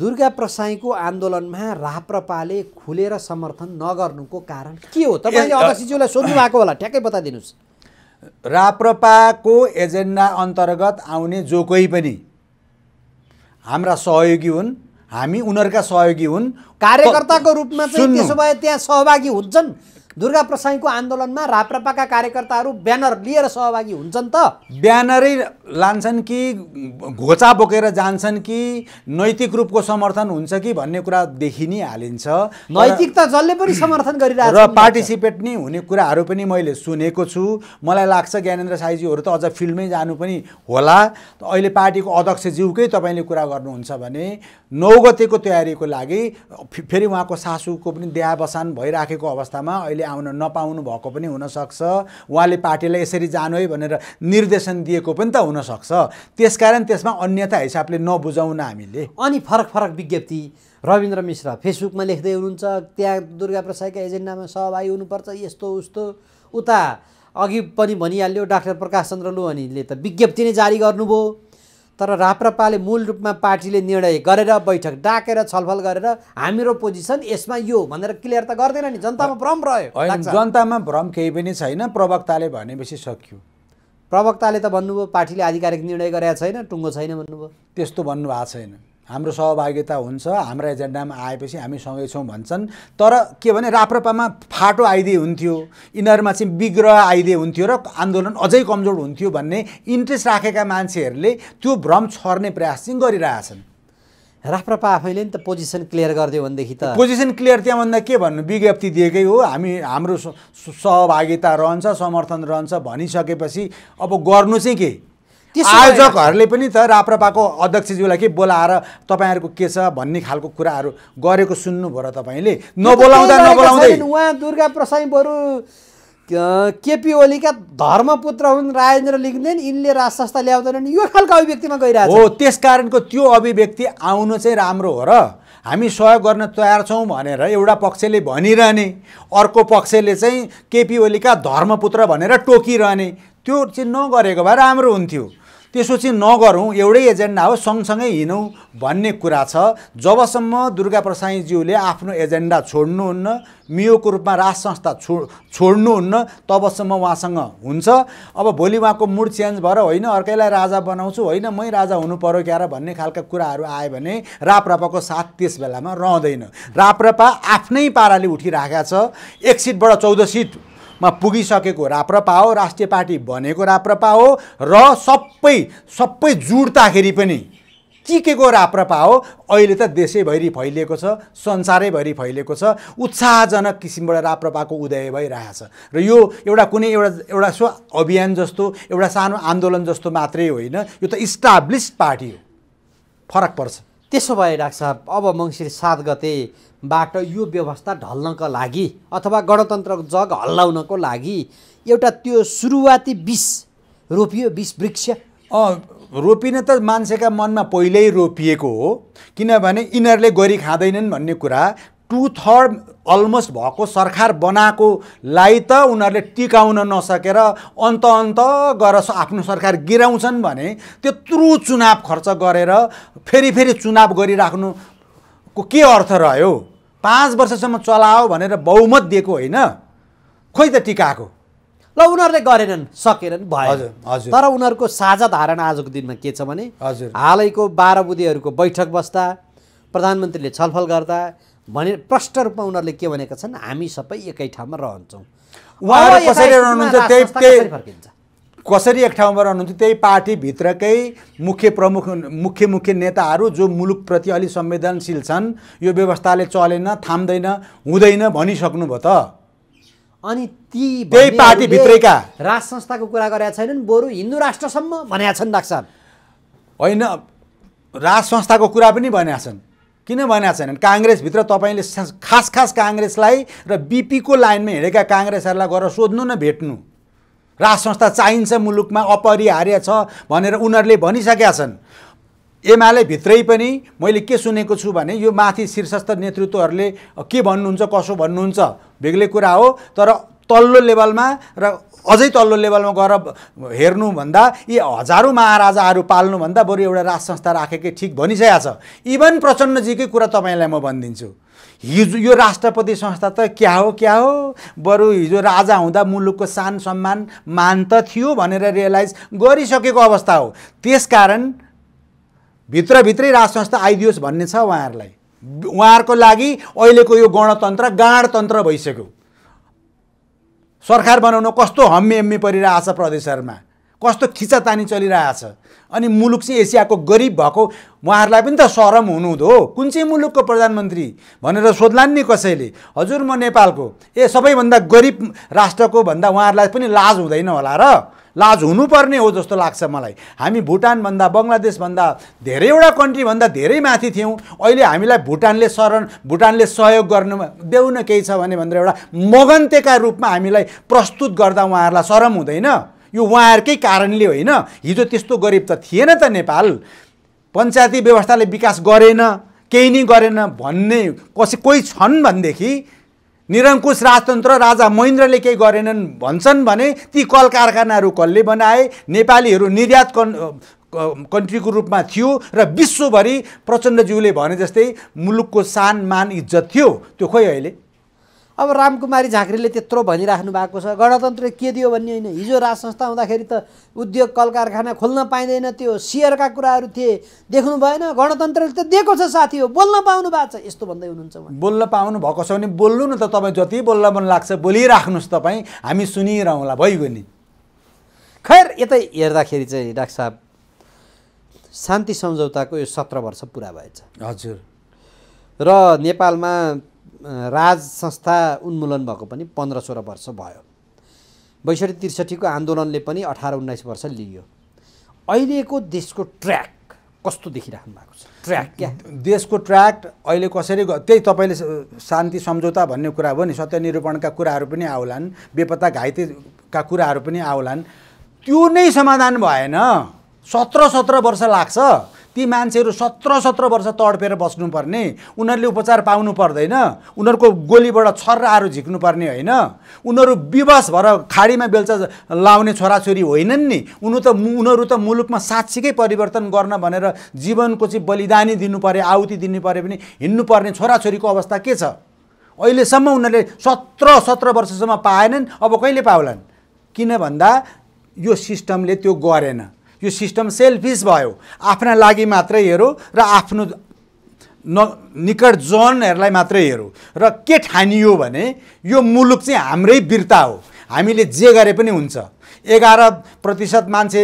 दुर्गा प्रसाईको आन्दोलनमा राप्रपाले खुलेर समर्थन नगर्नुको कारण के हो तपाईँले अध्यक्षज्यूलाई सोध्नु भएको होला ठ्याक्कै बताइदिनुहोस् राप्रपाको एजेन्डा अन्तर्गत आउने जो कोही पनि हाम्रा सहयोगी हुन् हामी उनीहरूका सहयोगी हुन् कार्यकर्ताको रूपमा चाहिँ त्यसो भए त्यहाँ सहभागी हुन्छन् दुर्गा प्रसाईको आन्दोलनमा राप्रपाका कार्यकर्ताहरू ब्यानर लिएर सहभागी हुन्छन् त ब्यानरै लान्छन् कि घोचा बोकेर जान्छन् कि नैतिक रूपको समर्थन हुन्छ कि भन्ने कुरा देखि नै हालिन्छ नैतिक त जसले पनि समर्थन गरिरहेको र पार्टिसिपेट नै हुने कुराहरू पनि मैले सुनेको छु मलाई लाग्छ ज्ञानेन्द्र साईजीहरू त अझ फिल्डमै जानु पनि होला अहिले पार्टीको अध्यक्षज्यूकै तपाईँले कुरा गर्नुहुन्छ भने नौ गतेको तयारीको लागि फेरि उहाँको सासूको पनि देहावसान भइराखेको अवस्थामा अहिले आउन नपाउनु भएको पनि हुनसक्छ उहाँले पार्टीलाई यसरी जानु है भनेर निर्देशन दिएको पनि त हुनसक्छ त्यसकारण त्यसमा अन्यथा हिसाबले नबुझाउन हामीले अनि फरक फरक विज्ञप्ति रविन्द्र मिश्र फेसबुकमा लेख्दै हुनुहुन्छ त्यहाँ दुर्गा प्रसाईका एजेन्डामा सहभागी हुनुपर्छ यस्तो उस्तो उता अघि पनि भनिहाल्यो डाक्टर प्रकाश चन्द्र लोहनीले त विज्ञप्ति नै जारी गर्नुभयो तर राप्रपाले मूल रूपमा पार्टीले निर्णय गरेर बैठक डाकेर छलफल गरेर हाम्रो पोजिसन यसमा यो भनेर क्लियर त गर्दैन नि जनतामा भ्रम रह्यो जनतामा भ्रम केही पनि छैन प्रवक्ताले भनेपछि सकियो प्रवक्ताले त भन्नुभयो पार्टीले आधिकारिक निर्णय गरेका छैन टुङ्गो छैन भन्नुभयो त्यस्तो भन्नुभएको छैन हाम्रो सहभागिता हुन्छ हाम्रो एजेन्डामा आएपछि हामी सँगै छौँ भन्छन् तर के भने राप्रपामा फाटो आइदिए हुन्थ्यो यिनीहरूमा चाहिँ विग्रह आइदिए हुन्थ्यो र आन्दोलन अझै कमजोर हुन्थ्यो भन्ने इन्ट्रेस्ट राखेका मान्छेहरूले त्यो भ्रम छर्ने प्रयास चाहिँ गरिरहेछन् राप्रपा आफैले नि त पोजिसन क्लियर गरिदियो भनेदेखि त पोजिसन क्लियर त्यहाँभन्दा के भन्नु विज्ञप्ति दिएकै हो हामी हाम्रो सहभागिता रहन्छ समर्थन रहन्छ भनिसकेपछि अब गर्नु चाहिँ के आयोजकहरूले पनि त राप्रपाको अध्यक्षज्यूलाई के बोलाएर तपाईँहरूको के छ भन्ने खालको कुराहरू गरेको सुन्नुभयो र तपाईँले नबोलाउँदा नबोलाउँदै उहाँ दुर्गा प्रसाई बरु केपी ओलीका धर्मपुत्र हुन् राजेन्द्र लिङ्गदेन यिनले राज संस्था ल्याउँदैनन् यो खालको अभिव्यक्तिमा गइरहेको हो त्यस कारणको त्यो अभिव्यक्ति आउनु चाहिँ राम्रो हो र हामी सहयोग गर्न तयार छौँ भनेर एउटा पक्षले भनिरहने अर्को पक्षले चाहिँ केपी ओलीका धर्मपुत्र भनेर टोकिरहने त्यो चाहिँ नगरेको भए राम्रो हुन्थ्यो त्यसो चाहिँ नगरौँ एउटै एजेन्डा हो सँगसँगै हिँडौँ भन्ने कुरा छ जबसम्म दुर्गा प्रसाईज्यूले आफ्नो एजेन्डा छोड्नुहुन्न मियोको रूपमा राज संस्था छो छोड्नुहुन्न तबसम्म उहाँसँग हुन्छ अब भोलि उहाँको मुड चेन्ज भएर होइन अर्कैलाई राजा बनाउँछु होइन मै राजा हुनु पऱ्यो क्या भन्ने खालका कुराहरू आयो भने राप्रपाको साथ त्यस बेलामा रहँदैन राप्रपा आफ्नै पाराले उठिरहेका छ एक सिटबाट चौध सिट मा पुगिसकेको राप्रपा हो राष्ट्रिय पार्टी बनेको राप्रपा हो र सबै सबै जुड्दाखेरि पनि चिकेको राप्रपा हो अहिले त देशैभरि फैलिएको छ संसारैभरि फैलिएको छ उत्साहजनक किसिमबाट राप्रपाको उदय भइरहेछ र यो एउटा कुनै एउटा एउटा स्व अभियान जस्तो एउटा सानो आन्दोलन जस्तो मात्रै होइन यो त इस्टाब्लिस पार्टी हो फरक पर्छ त्यसो भए राख्छ अब मङ्सिर सात गते बाट यो व्यवस्था ढल्नका लागि अथवा गणतन्त्र जग हल्लाउनको लागि एउटा त्यो सुरुवाती विष रोपियो विष वृक्ष रोपिने त मान्छेका मनमा पहिल्यै रोपिएको हो किनभने यिनीहरूले गरी खाँदैनन् भन्ने कुरा टु थर्ड अलमोस्ट भएको सरकार बनाएकोलाई त उनीहरूले टिकाउन नसकेर अन्त अन्त गरेर आफ्नो सरकार गिराउँछन् भने त्यत्रो चुनाव खर्च गरेर फेरि फेरि चुनाव गरिराख्नु को के अर्थ रह्यो पाँच वर्षसम्म चलाओ भनेर बहुमत दिएको होइन खोइ त टिकाको ल उनीहरूले गरेनन् सकेनन् भयो हजुर तर उनीहरूको साझा धारणा आजको दिनमा के छ भने हजुर हालैको बाह्र बुधेहरूको बैठक बस्दा प्रधानमन्त्रीले छलफल गर्दा भने प्रष्ट रूपमा उनीहरूले के भनेका छन् हामी सबै एकै ठाउँमा रहन्छौँ उहाँ कसरी रहनुहुन्छ त्यही त्यही कसरी एक ठाउँमा रहनुहुन्थ्यो त्यही पार्टीभित्रकै मुख्य प्रमुख मुख्य मुख्य नेताहरू जो मुलुकप्रति अलि संवेदनशील छन् यो व्यवस्थाले चलेन थाम्दैन हुँदैन भनिसक्नुभयो त अनि ती त्यही पार्टीभित्रैका राज संस्थाको कुरा गरेका छैनन् बरु हिन्दू राष्ट्रसम्म भनेका छन् डाक्टर होइन राज संस्थाको कुरा पनि भनेका छन् किन भनेका छैनन् काङ्ग्रेसभित्र तपाईँले खास खास काङ्ग्रेसलाई र बिपीको लाइनमा हिँडेका काङ्ग्रेसहरूलाई गएर सोध्नु न भेट्नु राज संस्था चाहिन्छ मुलुकमा अपरिहार्य छ भनेर उनीहरूले भनिसकेका छन् एमाले भित्रै पनि मैले के सुनेको छु भने यो माथि शीर्षस्थ नेतृत्वहरूले के भन्नुहुन्छ कसो भन्नुहुन्छ बेग्लै कुरा हो तर तल्लो लेभलमा र अझै तल्लो लेभलमा गएर हेर्नुभन्दा यी हजारौँ महाराजाहरू पाल्नुभन्दा बरु एउटा राज संस्था राखेकै ठिक भनिसकेको छ इभन प्रचण्डजीकै कुरा तपाईँलाई म भनिदिन्छु हिजो यो राष्ट्रपति संस्था त क्या हो क्या हो बरु हिजो राजा हुँदा मुलुकको सान सम्मान मान त थियो भनेर रियलाइज गरिसकेको अवस्था हो त्यस कारण भित्रभित्रै राज संस्था आइदियोस् भन्ने छ उहाँहरूलाई उहाँहरूको लागि अहिलेको यो गणतन्त्र गाडतन्त्र भइसक्यो सरकार बनाउन कस्तो हम्मी हम्मी परिरहेछ प्रदेशहरूमा कस्तो खिचातानी चलिरहेछ अनि मुलुक चाहिँ एसियाको गरिब भएको उहाँहरूलाई पनि त सरम हुनुहुँदो हो कुन चाहिँ मुलुकको प्रधानमन्त्री भनेर सोध्लान् नि कसैले हजुर म नेपालको ए सबैभन्दा गरिब राष्ट्रको भन्दा उहाँहरूलाई पनि लाज हुँदैन होला र लाज हुनुपर्ने हो जस्तो लाग्छ मलाई हामी भुटानभन्दा बङ्गलादेशभन्दा धेरैवटा कन्ट्रीभन्दा धेरै माथि थियौँ अहिले हामीलाई भुटानले शरण भुटानले सहयोग गर्नु देउन केही छ भने भनेर एउटा मगन्तेका रूपमा हामीलाई प्रस्तुत गर्दा उहाँहरूलाई शरम हुँदैन यो उहाँहरूकै कारणले होइन हिजो त्यस्तो गरिब त थिएन त नेपाल पञ्चायती व्यवस्थाले विकास गरेन केही नै गरेन भन्ने कसै कोही छन् भनेदेखि निरङ्कुश राजतन्त्र राजा महेन्द्रले केही गरेनन् भन्छन् भने ती कल कारखानाहरू कसले बनाए नेपालीहरू निर्यात कन् कन्ट्रीको रूपमा थियो र विश्वभरि प्रचण्डज्यूले भने जस्तै मुलुकको सान मान इज्जत थियो त्यो खोइ अहिले अब रामकुमारी झाँक्रीले त्यत्रो भनिराख्नु भएको छ गणतन्त्र के दियो भन्ने होइन हिजो राज संस्था हुँदाखेरि त उद्योग कल कारखाना खोल्न पाइँदैन त्यो सेयरका कुराहरू थिए देख्नु भएन गणतन्त्रले त दिएको छ साथी हो बोल्न पाउनु भएको छ यस्तो भन्दै हुनुहुन्छ बोल्न पाउनु भएको छ भने बोल्नु न त तपाईँ जति बोल्न मन लाग्छ बोलिराख्नुहोस् तपाईँ हामी सुनिरहँला भइगयो नि खैर यतै हेर्दाखेरि चाहिँ डाक्टर साहब शान्ति सम्झौताको यो सत्र वर्ष पुरा भएछ हजुर र नेपालमा राज संस्था उन्मूलन भएको पनि पन्ध्र सोह्र वर्ष भयो बैसठी त्रिसठीको आन्दोलनले पनि अठार उन्नाइस वर्ष लियो अहिलेको देशको ट्र्याक कस्तो देखिराख्नु भएको छ ट्र्याक क्या देशको ट्र्याक अहिले कसरी त्यही तपाईँले शान्ति सम्झौता भन्ने कुरा भयो नि सत्यनिरूपणका कुराहरू पनि आउलान् बेपत्ता घाइतेका कुराहरू पनि आउलान् त्यो नै समाधान भएन सत्र सत्र वर्ष लाग्छ ती मान्छेहरू सत्र सत्र वर्ष तडपेर बस्नुपर्ने उनीहरूले उपचार पाउनु पर्दैन उनीहरूको गोलीबाट छर्राहरू झिक्नुपर्ने होइन उनीहरू विवश भएर खाडीमा बेलचा लाउने छोराछोरी होइनन् नि उनी त उनीहरू त मुलुकमा साक्षीकै परिवर्तन गर्न भनेर जीवनको चाहिँ बलिदानी दिनु पऱ्यो आहुति दिनु पऱ्यो भने हिँड्नुपर्ने छोराछोरीको अवस्था के छ अहिलेसम्म उनीहरूले सत्र सत्र वर्षसम्म पाएनन् अब कहिले पाउलान् किन भन्दा यो सिस्टमले त्यो गरेन यो सिस्टम सेल्फिस भयो आफ्ना लागि मात्रै हेरौँ र आफ्नो न निकट जनहरूलाई मात्रै हेरौँ र के ठानियो भने यो मुलुक चाहिँ हाम्रै वीरता हो हामीले जे गरे पनि हुन्छ एघार प्रतिशत मान्छे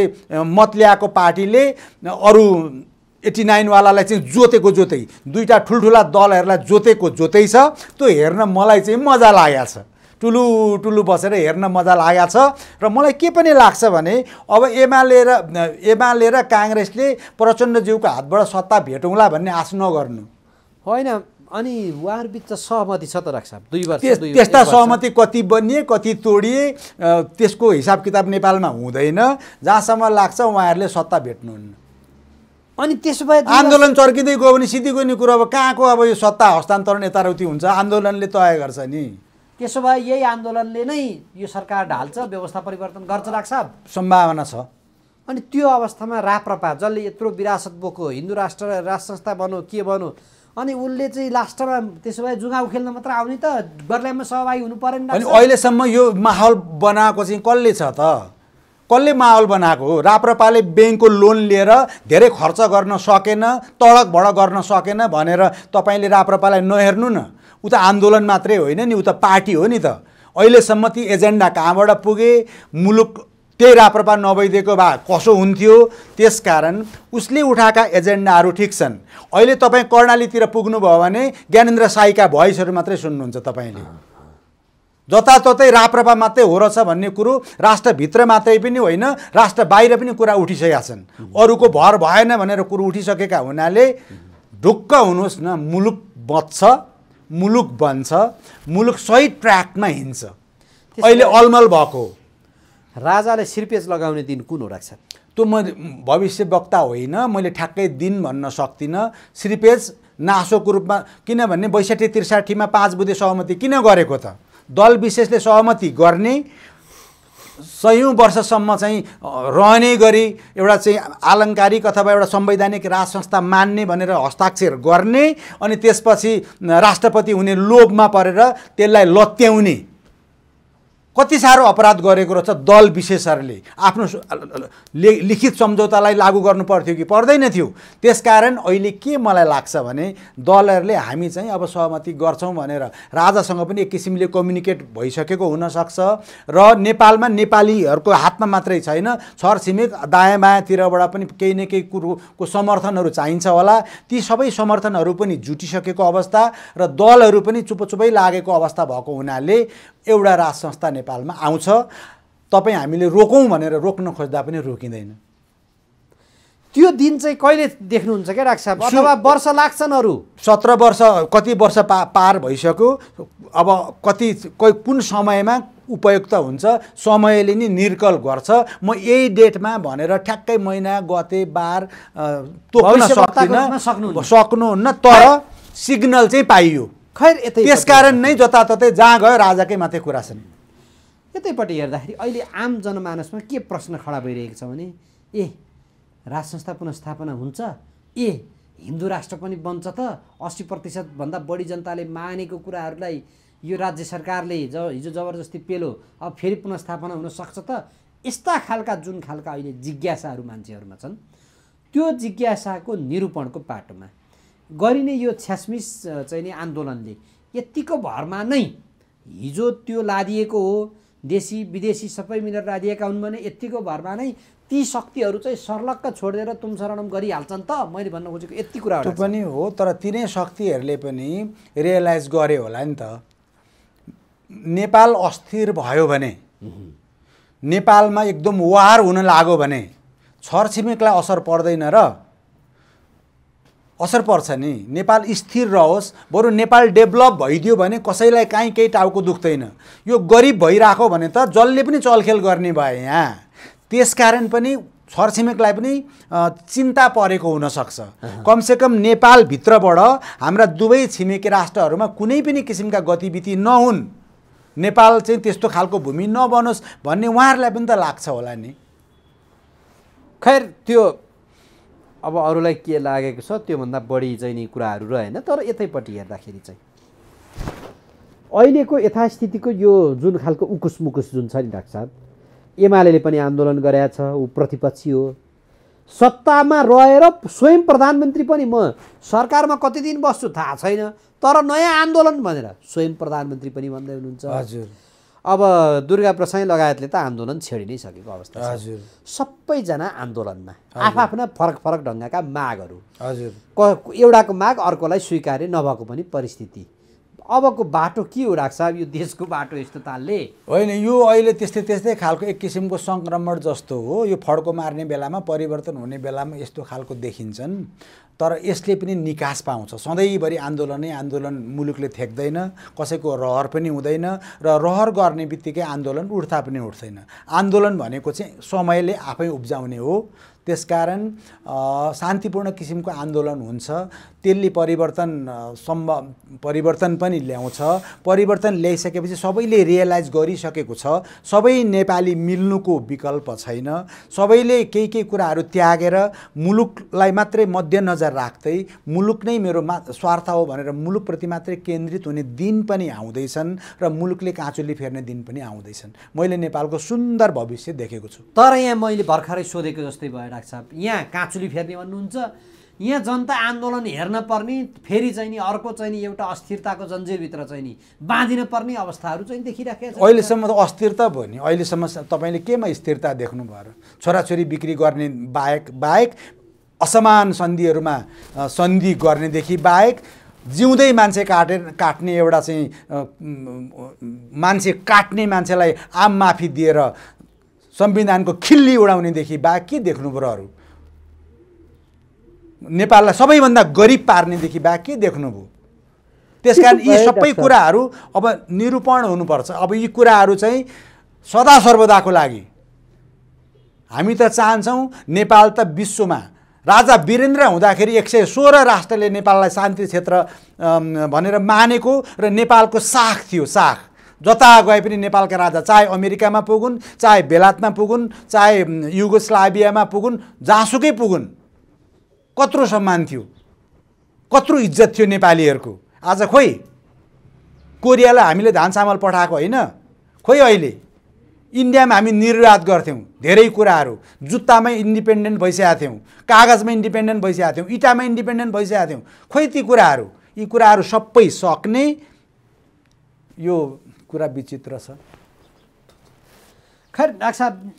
मत ल्याएको पार्टीले अरू एट्टी नाइनवालालाई चाहिँ जोतेको जोतै दुईवटा ठुल्ठुला दलहरूलाई जोतेको जोतै छ त्यो हेर्न मलाई चाहिँ मजा लागेको छ टुलु टुलु बसेर हेर्न मजा लागेको छ र मलाई के पनि लाग्छ भने अब एमाले र एमाले र काङ्ग्रेसले प्रचण्डज्यूको हातबाट सत्ता भेटौँला भन्ने आश नगर्नु होइन अनि उहाँहरूबिच त सहमति छ त राख्छ दुई वर्ष त्यस्ता सहमति कति बनिए कति तोडिए त्यसको हिसाब किताब नेपालमा हुँदैन जहाँसम्म लाग्छ उहाँहरूले सत्ता भेट्नुहुन्न अनि त्यसो भए आन्दोलन चर्किँदै गयो भने सिधै गयो नि कुरो अब कहाँको अब यो सत्ता हस्तान्तरण यताउति हुन्छ आन्दोलनले तय गर्छ नि त्यसो भए यही आन्दोलनले नै यो सरकार ढाल्छ व्यवस्था परिवर्तन गर्छ लाग्छ सम्भावना छ अनि त्यो अवस्थामा राप्रपा जसले यत्रो विरासत बोको हिन्दू राष्ट्र राष्ट्र संस्था बनो के बनो अनि उसले चाहिँ लास्टमा त्यसो भए जुगाउ खेल्न मात्र आउने त गर्लाइमा सहभागी हुनु परेन अनि अहिलेसम्म यो माहौल बनाएको चाहिँ कसले छ त कसले माहौल बनाएको हो राप्रपाले ब्याङ्कको लोन लिएर धेरै खर्च गर्न सकेन तडक भडक गर्न सकेन भनेर तपाईँले राप्रपालाई नहेर्नु न ऊ त आन्दोलन मात्रै होइन नि ऊ त पार्टी हो नि त अहिलेसम्म ती एजेन्डा कहाँबाट पुगे मुलुक त्यही राप्रपा नभइदिएको भए कसो हुन्थ्यो त्यसकारण उसले उठाएका एजेन्डाहरू ठिक छन् अहिले तपाईँ कर्णालीतिर पुग्नुभयो भने ज्ञानेन्द्र साईका भोइसहरू मात्रै सुन्नुहुन्छ तपाईँले जताततै राप्रपा मात्रै हो रहेछ भन्ने कुरो राष्ट्रभित्र मात्रै पनि होइन राष्ट्र बाहिर पनि कुरा उठिसकेका छन् अरूको भर भएन भनेर कुरो उठिसकेका हुनाले ढुक्क हुनुहोस् न मुलुक बच्छ मुलुक बन्छ मुलुक सही ट्र्याकमा हिँड्छ अहिले अलमल भएको राजाले सिर्पेज लगाउने दिन कुन हो राख्छ त्यो म भविष्यवक्ता होइन मैले ठ्याक्कै दिन भन्न सक्दिनँ सिर्पेज नासोको रूपमा किनभने बैसठी त्रिसाठीमा पाँच बुधे सहमति किन गरेको त दल विशेषले सहमति गर्ने सयौँ वर्षसम्म चाहिँ रहने गरी एउटा चाहिँ आलङ्कारिक अथवा एउटा संवैधानिक राज संस्था मान्ने भनेर हस्ताक्षर गर्ने अनि त्यसपछि राष्ट्रपति हुने लोभमा परेर त्यसलाई लत्याउने कति साह्रो अपराध गरेको रहेछ दल विशेषहरूले आफ्नो लिखित सम्झौतालाई लागू गर्नु पर्थ्यो कि पर्दैन थियो त्यसकारण अहिले के मलाई लाग्छ भने दलहरूले हामी चाहिँ अब सहमति गर्छौँ भनेर राजासँग पनि एक किसिमले कम्युनिकेट भइसकेको हुनसक्छ र नेपालमा नेपालीहरूको हातमा मात्रै छैन छरछिमेक दायाँ बायाँतिरबाट पनि केही न केही कुरोको समर्थनहरू चाहिन्छ होला ती सबै समर्थनहरू पनि जुटिसकेको अवस्था र दलहरू पनि चुपचुपै लागेको अवस्था भएको हुनाले एउटा राज संस्था नेपालमा आउँछ तपाईँ हामीले रोकौँ भनेर रोक्न खोज्दा पनि रोकिँदैन त्यो दिन चाहिँ कहिले देख्नुहुन्छ क्या राख्छ अथवा वर्ष लाग्छन् अरू सत्र वर्ष कति वर्ष पा पार भइसक्यो अब कति कोही कुन समयमा उपयुक्त हुन्छ समयले नि निर्कल गर्छ म यही डेटमा भनेर ठ्याक्कै महिना गते बार तोक्न सक्नु सक्नुहुन्न तर सिग्नल चाहिँ पाइयो खैर यतै त्यसकारण नै जताततै जहाँ गयो राजाकै मात्रै कुरा छन् यतैपट्टि हेर्दाखेरि अहिले आम जनमानसमा के प्रश्न खडा भइरहेको छ भने ए राज संस्था पुनस्थापना हुन्छ ए हिन्दू राष्ट्र पनि बन्छ त अस्सी प्रतिशतभन्दा बढी जनताले मानेको कुराहरूलाई यो राज्य सरकारले जब हिजो जबरजस्ती पेलो अब फेरि पुनस्थापना हुनसक्छ त यस्ता खालका जुन खालका अहिले जिज्ञासाहरू मान्छेहरूमा छन् त्यो जिज्ञासाको निरूपणको पाटोमा गरिने यो छ्यासमिस चाहिँ नि आन्दोलनले यत्तिको भरमा नै हिजो त्यो लादिएको हो देशी विदेशी सबै मिलेर लादिएका हुन् भने यत्तिको भरमा नै ती शक्तिहरू चाहिँ सर्लक्क छोडेर तुमसरणम गरिहाल्छन् त मैले भन्न खोजेको यति कुरा त्यो पनि हो तर तिनै शक्तिहरूले पनि रियलाइज गरे होला नि त नेपाल अस्थिर भयो भने नेपालमा एकदम वार हुन लाग्यो भने छरछिमेकलाई असर पर्दैन र असर पर्छ नि नेपाल स्थिर रहोस् बरु नेपाल डेभलप भइदियो भने कसैलाई काहीँ केही टाउको दुख्दैन यो गरिब भइरहेको भने त जसले पनि चलखेल गर्ने भए यहाँ त्यसकारण पनि छरछिमेकलाई पनि चिन्ता परेको हुनसक्छ कमसेकम नेपालभित्रबाट हाम्रा दुवै छिमेकी राष्ट्रहरूमा कुनै पनि किसिमका गतिविधि नहुन् नेपाल चाहिँ त्यस्तो खालको भूमि नबनोस् भन्ने उहाँहरूलाई पनि त लाग्छ होला नि खैर त्यो अब अरूलाई के लागेको छ त्योभन्दा बढी चाहिँ नि कुराहरू रहेन तर यतैपट्टि हेर्दाखेरि चाहिँ अहिलेको यथास्थितिको यो जुन खालको उकुस मुकुस जुन छ नि डाक्टर साहब एमाले पनि आन्दोलन गरेका छ ऊ प्रतिपक्षी हो सत्तामा रहेर स्वयं प्रधानमन्त्री पनि म सरकारमा कति दिन बस्छु थाहा छैन तर नयाँ आन्दोलन भनेर स्वयं प्रधानमन्त्री पनि भन्दै हुनुहुन्छ हजुर अब दुर्गा प्रसाई लगायतले त आन्दोलन छेडि नै सकेको अवस्था हजुर सबैजना आन्दोलनमा आफ्ना फरक फरक ढङ्गका मागहरू हजुर एउटाको माग अर्कोलाई स्वीकार्य नभएको पनि परिस्थिति अबको बाटो के हो राख्छ यो देशको बाटो यस्तो तालले होइन यो अहिले त्यस्तै त्यस्तै खालको एक किसिमको सङ्क्रमण जस्तो हो यो फड्को मार्ने बेलामा परिवर्तन हुने बेलामा यस्तो खालको देखिन्छन् तर यसले पनि निकास पाउँछ सधैँभरि आन्दोलनै आन्दोलन मुलुकले थ्याक्दैन कसैको रहर पनि हुँदैन र रहर गर्ने बित्तिकै आन्दोलन उठ्दा पनि उठ्दैन आन्दोलन भनेको चाहिँ समयले आफै उब्जाउने हो त्यसकारण शान्तिपूर्ण किसिमको आन्दोलन हुन्छ त्यसले परिवर्तन सम्भव परिवर्तन पनि ल्याउँछ परिवर्तन ल्याइसकेपछि सबैले रियलाइज गरिसकेको छ सबै नेपाली मिल्नुको विकल्प छैन सबैले केही केही कुराहरू त्यागेर मुलुकलाई मात्रै मध्यनजर राख्दै मुलुक नै मेरो मा स्वार्थ हो भनेर मुलुकप्रति मात्रै केन्द्रित हुने दिन पनि आउँदैछन् र मुलुकले काँचुली फेर्ने दिन पनि आउँदैछन् मैले नेपालको सुन्दर भविष्य देखेको छु तर यहाँ मैले भर्खरै सोधेको जस्तै भएर लाग्छ यहाँ काँचुली फेर्ने भन्नुहुन्छ यहाँ जनता आन्दोलन हेर्न पर्ने फेरि चाहिँ नि अर्को चाहिँ नि एउटा अस्थिरताको जन्जिरभित्र चाहिँ नि बाँधिन पर्ने अवस्थाहरू चाहिँ देखिराखेको छ अहिलेसम्म त अस्थिरता भयो नि अहिलेसम्म तपाईँले केमा स्थिरता देख्नुभयो र छोराछोरी बिक्री गर्ने बाहेक बाहेक असमान सन्धिहरूमा सन्धि गर्नेदेखि बाहेक जिउँदै मान्छे काटे काट्ने एउटा चाहिँ मान्छे काट्ने मान्छेलाई आम माफी दिएर संविधानको खिल्ली उडाउनेदेखि बा के देख्नु पऱ्यो अरू नेपाललाई सबैभन्दा गरिब पार्नेदेखि बा के देख्नुभयो त्यस कारण यी सबै कुराहरू अब निरूपण हुनुपर्छ अब यी कुराहरू चाहिँ सदा सर्वदाको लागि हामी त चाहन्छौँ नेपाल त विश्वमा राजा वीरेन्द्र हुँदाखेरि एक सय सोह्र राष्ट्रले नेपाललाई शान्ति क्षेत्र भनेर मानेको र नेपालको साख थियो साख जता गए पनि नेपालका राजा चाहे अमेरिकामा पुगुन् चाहे बेलातमा पुगुन् चाहे युगोस्लाभियामा पुगुन् जहाँसुकै पुगुन् कत्रो सम्मान थियो कत्रो इज्जत थियो नेपालीहरूको आज खोइ कोरियालाई हामीले धान चामल पठाएको होइन खोइ अहिले इन्डियामा हामी निर्यात गर्थ्यौँ धेरै कुराहरू जुत्तामै इन्डिपेन्डेन्ट भइसकेको थियौँ कागजमा इन्डिपेन्डेन्ट भइसकेका थियौँ इँटामा इन्डिपेन्डेन्ट भइसकेको थियौँ खोइ ती कुराहरू यी कुराहरू सबै सक्ने यो कुरा विचित्र छ खैर डाक्टर साहब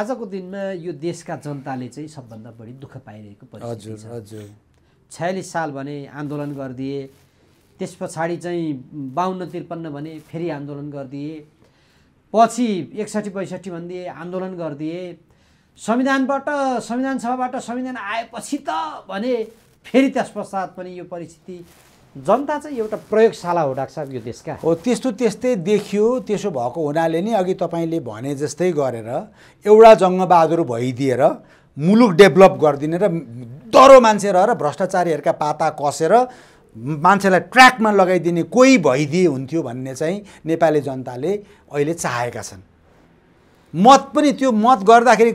आजको दिनमा यो देशका जनताले चाहिँ सबभन्दा बढी दुःख पाइरहेको परिस्थिति छ हजुर छयालिस साल भने आन्दोलन गरिदिए त्यस पछाडि चाहिँ बाहन्न त्रिपन्न भने फेरि आन्दोलन गरिदिए पछि एकसठी पैँसठी भनिदिए आन्दोलन गरिदिए संविधानबाट संविधान सभाबाट संविधान आएपछि त भने फेरि त्यस पश्चात पनि यो परिस्थिति जनता चाहिँ एउटा प्रयोगशाला हो डाक्टर साहब यो देशका हो त्यस्तो त्यस्तै देखियो त्यसो भएको हुनाले नि अघि तपाईँले भने जस्तै गरेर एउटा जङ्गबहादुर भइदिएर मुलुक डेभलप गरिदिने र डरो मान्छे रहेर भ्रष्टाचारीहरूका पाता कसेर मान्छेलाई ट्र्याकमा लगाइदिने कोही भइदिए हुन्थ्यो भन्ने चाहिँ नेपाली जनताले अहिले चाहेका छन् मत पनि त्यो मत गर्दाखेरि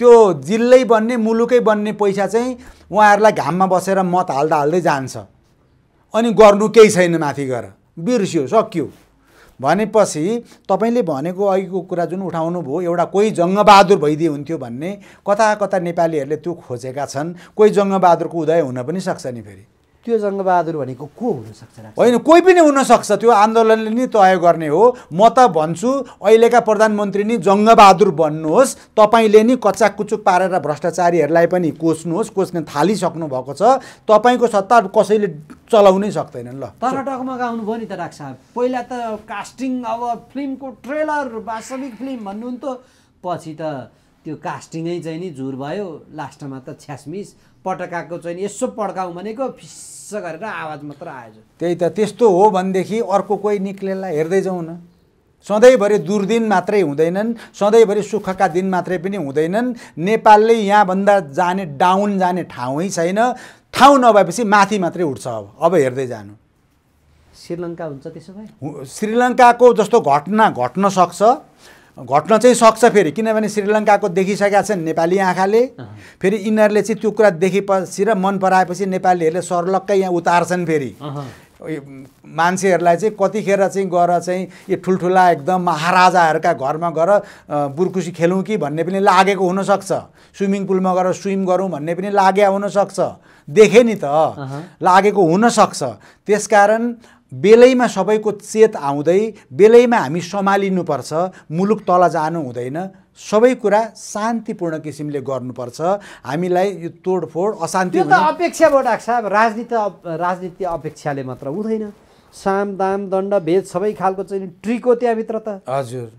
त्यो जिल्लै बन्ने मुलुकै बन्ने पैसा चाहिँ उहाँहरूलाई घाममा बसेर मत हाल्दा हाल्दै जान्छ अनि गर्नु केही छैन माथि गएर बिर्स्यो सक्यो भनेपछि तपाईँले भनेको अघिको कुरा जुन उठाउनु भयो एउटा कोही जङ्गबहादुर भइदिए हुन्थ्यो भन्ने कता कता नेपालीहरूले त्यो खोजेका छन् कोही जङ्गबहादुरको उदय हुन पनि सक्छ नि फेरि त्यो जङ्गबहादुर भनेको को हुनसक्छ होइन कोही पनि हुनसक्छ त्यो आन्दोलनले नै तय गर्ने हो म त भन्छु अहिलेका प्रधानमन्त्री नि जङ्गबहादुर भन्नुहोस् तपाईँले नि कच्चा कुचुक पारेर भ्रष्टाचारीहरूलाई पनि कोच्नुहोस् कोच्न थालिसक्नु भएको छ तपाईँको सत्ता कसैले चलाउनै सक्दैनन् ल तर गाउनु भयो नि त डाक्टर साहब पहिला त कास्टिङ अब फिल्मको ट्रेलर वास्तविक फिल्म भन्नुहुन्थ्यो पछि त त्यो कास्टिङै चाहिँ नि झुर भयो लास्टमा त छ्यासमिस पटकाको चाहिँ यसो पड्काउँ भनेको फिस गरेर आवाज मात्र आएछ त्यही त त्यस्तो हो भनेदेखि अर्को कोही निक्लेला हेर्दै जाउँ न सधैँभरि दुर्दिन मात्रै हुँदैनन् सधैँभरि सुखका दिन मात्रै पनि हुँदैनन् नेपालले यहाँभन्दा जाने डाउन जाने ठाउँै छैन ठाउँ नभएपछि माथि मात्रै उठ्छ अब अब हेर्दै जानु श्रीलङ्का हुन्छ त्यसो भए श्रीलङ्काको जस्तो घटना घट्न सक्छ घट्न चाहिँ सक्छ फेरि किनभने श्रीलङ्काको देखिसकेका छन् नेपाली आँखाले फेरि यिनीहरूले चाहिँ त्यो कुरा देखेपछि र मन पराएपछि नेपालीहरूले सर्लक्कै यहाँ उतार्छन् फेरि मान्छेहरूलाई चाहिँ कतिखेर चाहिँ गएर चाहिँ यो ठुल्ठुला एकदम महाराजाहरूका घरमा गएर बुर्कुसी खेलौँ कि भन्ने पनि लागेको हुनसक्छ स्विमिङ पुलमा गएर स्विम गरौँ भन्ने पनि लागे हुनसक्छ देखेँ नि त लागेको हुनसक्छ त्यसकारण बेलैमा सबैको चेत आउँदै बेलैमा हामी सम्हालिनुपर्छ मुलुक तल जानु हुँदैन सबै कुरा शान्तिपूर्ण किसिमले गर्नुपर्छ हामीलाई यो तोडफोड अशान्ति त अपेक्षाबाट आएको अब राजनीति राजनीति अपेक्षाले मात्र हुँदैन साम दाम दण्ड भेद सबै खालको चाहिँ ट्रिको त्यहाँभित्र त हजुर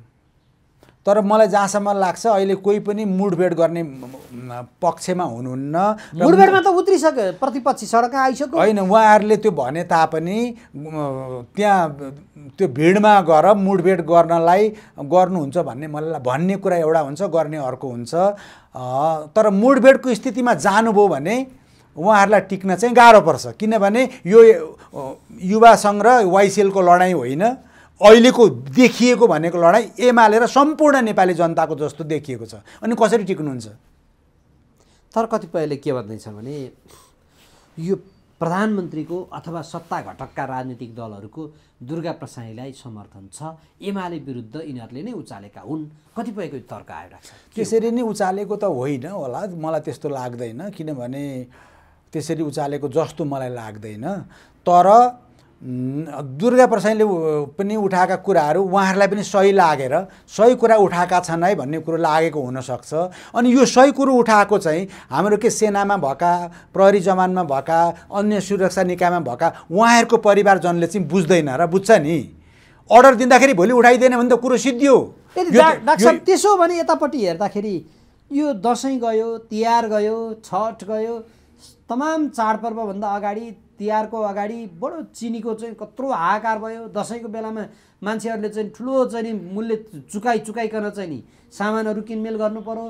तर मलाई जहाँसम्म लाग्छ अहिले कोही पनि मुडभेड गर्ने पक्षमा हुनुहुन्न मुडभेडमा त उत्रिसक्यो प्रतिपक्षी सडक आइसक्यो होइन उहाँहरूले त्यो भने तापनि त्यहाँ त्यो भिडमा गएर मुडभेड गर्नलाई गर्नुहुन्छ भन्ने मलाई भन्ने कुरा एउटा हुन्छ गर्ने अर्को हुन्छ तर मुडभेडको स्थितिमा जानुभयो भने उहाँहरूलाई टिक्न चाहिँ गाह्रो पर्छ किनभने यो युवासँग र वाइसिएलको लडाइँ होइन अहिलेको देखिएको भनेको लडाइँ एमाले र सम्पूर्ण नेपाली जनताको जस्तो देखिएको छ अनि कसरी टिक्नुहुन्छ तर कतिपयले के भन्दैछ भने यो प्रधानमन्त्रीको अथवा सत्ता घटकका राजनीतिक दलहरूको दुर्गा प्रसाईलाई समर्थन छ एमाले विरुद्ध यिनीहरूले नै उचालेका हुन् कतिपयको तर्क आइरहेको छ त्यसरी नै उचालेको त होइन होला मलाई त्यस्तो लाग्दैन किनभने त्यसरी उचालेको जस्तो मलाई लाग्दैन तर दुर्गा प्रसाईले पनि उठाएका कुराहरू उहाँहरूलाई पनि सही लागेर सही कुरा उठाएका छन् है भन्ने कुरो लागेको हुनसक्छ अनि यो सही कुरो उठाएको चाहिँ हाम्रो के सेनामा भएका प्रहरी जवानमा भएका अन्य सुरक्षा निकायमा भएका उहाँहरूको परिवारजनले चाहिँ बुझ्दैन र बुझ्छ नि अर्डर दिँदाखेरि भोलि उठाइदिएन भने त कुरो सिद्धियो त्यसो भने यतापट्टि हेर्दाखेरि यो दसैँ गयो तिहार गयो छठ गयो तमाम चाडपर्वभन्दा अगाडि तिहारको अगाडि बडो चिनीको चाहिँ कत्रो हाहाकार भयो दसैँको बेलामा मान्छेहरूले चाहिँ ठुलो चाहिँ मूल्य चुकाइ चुकाइकन चाहिँ नि सामानहरू किनमेल गर्नु पर्यो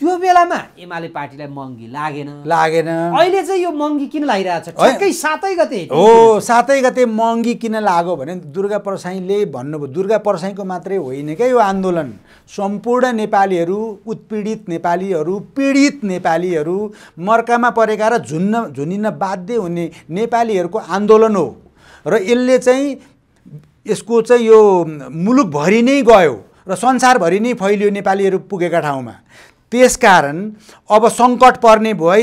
त्यो बेलामा एमाले पार्टीलाई महँगी लागेन लागेन अहिले चाहिँ यो महँगी किन लागिरहेको छ सातै गते हो सातै गते महँगी किन लाग्यो भने दुर्गा परसाईले भन्नुभयो दुर्गा परसाईको मात्रै होइन क्या यो आन्दोलन सम्पूर्ण नेपालीहरू उत्पीडित नेपालीहरू पीडित नेपालीहरू मर्कामा परेका र झुन्न झुनिन बाध्य हुने नेपालीहरूको आन्दोलन हो र यसले चाहिँ यसको चाहिँ यो मुलुकभरि नै गयो र संसारभरि नै फैलियो नेपालीहरू पुगेका ठाउँमा त्यसकारण अब सङ्कट पर्ने भए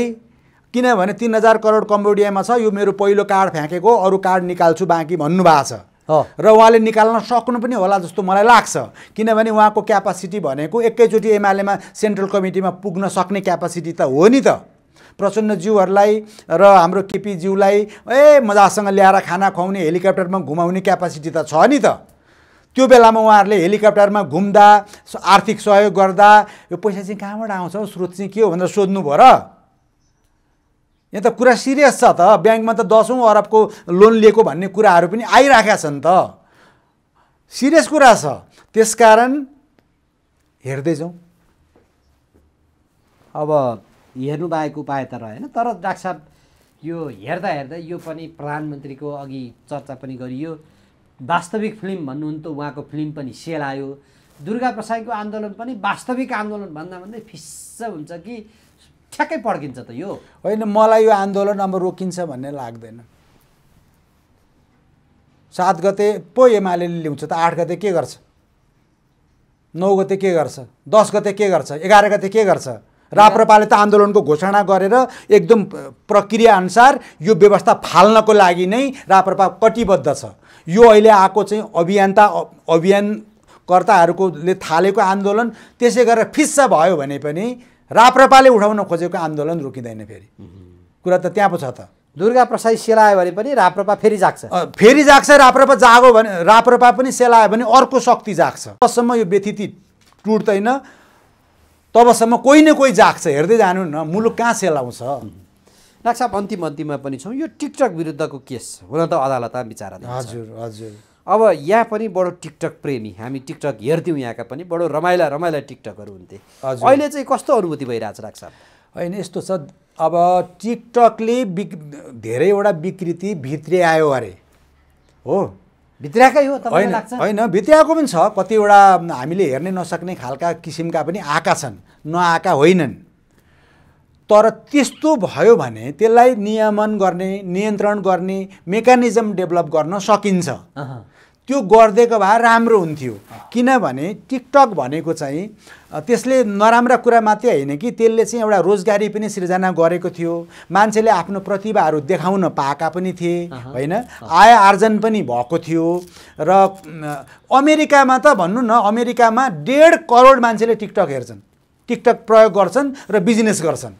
किनभने तिन हजार करोड कम्बोडियामा छ यो मेरो पहिलो कार्ड फ्याँकेको अरू कार्ड निकाल्छु बाँकी भन्नुभएको छ र उहाँले निकाल्न सक्नु पनि होला जस्तो मलाई लाग्छ किनभने उहाँको क्यापासिटी भनेको एकैचोटि एमालेमा सेन्ट्रल कमिटीमा पुग्न सक्ने क्यापासिटी त हो नि त प्रचण्डज्यूहरूलाई र हाम्रो केपीज्यूलाई ए मजासँग ल्याएर खाना खुवाउने हेलिकप्टरमा घुमाउने क्यापासिटी त छ नि त त्यो बेलामा उहाँहरूले हेलिकप्टरमा घुम्दा आर्थिक सहयोग गर्दा यो पैसा चाहिँ कहाँबाट आउँछ स्रोत चाहिँ के हो भनेर सोध्नुभयो र यहाँ त कुरा सिरियस छ त ब्याङ्कमा त दसौँ अरबको लोन लिएको भन्ने कुराहरू पनि आइरहेका छन् त सिरियस कुरा छ त्यसकारण हेर्दै जाउँ अब हेर्नु बाहेक उपाय त रहेन तर डाक्टर साहब यो हेर्दा हेर्दा यो पनि प्रधानमन्त्रीको अघि चर्चा पनि गरियो वास्तविक फिल्म भन्नुहुन्थ्यो उहाँको फिल्म पनि सेल आयो दुर्गा प्रसाईको आन्दोलन पनि वास्तविक आन्दोलन भन्दा भन्दै फिस्स हुन्छ कि ठ्याक्कै पड्किन्छ त यो होइन मलाई यो आन्दोलन अब रोकिन्छ भन्ने लाग्दैन सात गते पो एमाले ल्याउँछ त आठ गते के गर्छ नौ गते के गर्छ दस गते के गर्छ एघार गते के गर्छ राप्रपाले त आन्दोलनको घोषणा गरेर एकदम प्रक्रियाअनुसार यो व्यवस्था फाल्नको लागि नै राप्रपा कटिबद्ध छ यो अहिले आएको चाहिँ अभियन्ता अभियानकर्ताहरूकोले थालेको आन्दोलन त्यसै गरेर फिस्सा भयो भने पनि राप्रपाले उठाउन खोजेको आन्दोलन रोकिँदैन फेरि कुरा त त्यहाँ पो छ त दुर्गा प्रसाद सेलायो भने पनि राप्रपा फेरि जाग्छ फेरि जाग्छ राप्रपा जागो भने राप्रपा पनि सेलायो भने अर्को शक्ति जाग्छ तबसम्म यो व्यथिति टुट्दैन तबसम्म कोही न कोही जाग्छ हेर्दै जानु न मुलुक कहाँ सेलाउँछ साहब अन्तिम अन्तिममा पनि छौँ यो टिकटक विरुद्धको केस हुन त अदालतमा विचार हजुर हजुर अब यहाँ पनि बडो टिकटक प्रेमी हामी टिकटक हेर्थ्यौँ यहाँका पनि बडो रमाइला रमाइला टिकटकहरू हुन्थे अहिले चाहिँ कस्तो अनुभूति भइरहेछ राख्छ होइन यस्तो छ अब टिकटकले बिक धेरैवटा विकृति भित्री आयो अरे हो भित्र्याएकै हो होइन होइन भित्र्याएको पनि छ कतिवटा हामीले हेर्नै नसक्ने खालका किसिमका पनि आएका छन् नआएका होइनन् तर त्यस्तो भयो भने त्यसलाई नियमन गर्ने नियन्त्रण गर्ने मेकानिजम डेभलप गर्न सकिन्छ त्यो गरिदिएको भए राम्रो हुन्थ्यो किनभने टिकटक भनेको चाहिँ त्यसले नराम्रा कुरा मात्रै होइन कि त्यसले चाहिँ एउटा रोजगारी पनि सिर्जना गरेको थियो मान्छेले आफ्नो प्रतिभाहरू देखाउन पाएका पनि थिए होइन आय आर्जन पनि भएको थियो र अमेरिकामा त भन्नु न अमेरिकामा डेढ करोड मान्छेले टिकटक हेर्छन् टिकटक प्रयोग गर्छन् र बिजनेस गर्छन्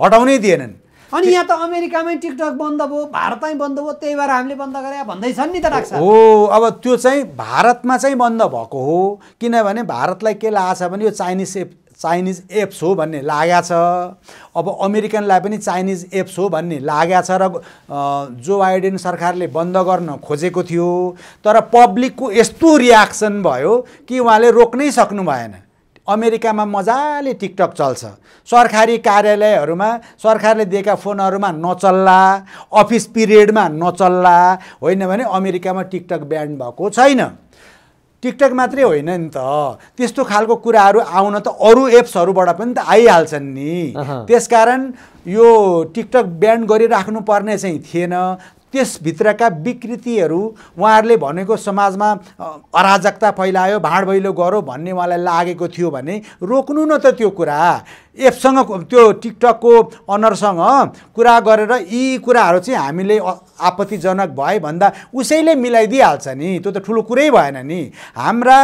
हटाउनै दिएनन् अनि यहाँ त अमेरिकामै टिकटक बन्द भयो भारतमै बन्द भयो त्यही भएर हामीले बन्द गरे भन्दैछन् नि त लाग्छ हो अब त्यो चाहिँ भारतमा चाहिँ बन्द भएको हो किनभने भारतलाई के लागेको छ भने यो चाइनिज एप चाइनिज एप्स हो भन्ने लागेको छ अब अमेरिकनलाई पनि चाइनिज एप्स हो भन्ने लागेको छ र जो बाइडेन सरकारले बन्द गर्न खोजेको थियो तर पब्लिकको यस्तो रियाक्सन भयो कि उहाँले रोक्नै सक्नु भएन अमेरिकामा मजाले टिकटक चल्छ सरकारी कार्यालयहरूमा सरकारले दिएका फोनहरूमा नचल्ला अफिस पिरियडमा नचल्ला होइन भने अमेरिकामा टिकटक ब्यान्ड भएको छैन टिकटक मात्रै होइन नि त त्यस्तो खालको कुराहरू आउन त अरू एप्सहरूबाट पनि त आइहाल्छन् नि त्यसकारण यो टिकटक ब्यान्ड पर्ने चाहिँ थिएन त्यसभित्रका विकृतिहरू उहाँहरूले भनेको समाजमा अराजकता फैलायो भाँडभैलो भैलो गरो भन्ने उहाँलाई लागेको थियो भने रोक्नु न त त्यो कुरा एपसँग त्यो टिकटकको अनरसँग कुरा गरेर यी कुराहरू चाहिँ हामीले आपत्तिजनक भए भन्दा उसैले मिलाइदिइहाल्छ नि त्यो त ठुलो कुरै भएन नि हाम्रा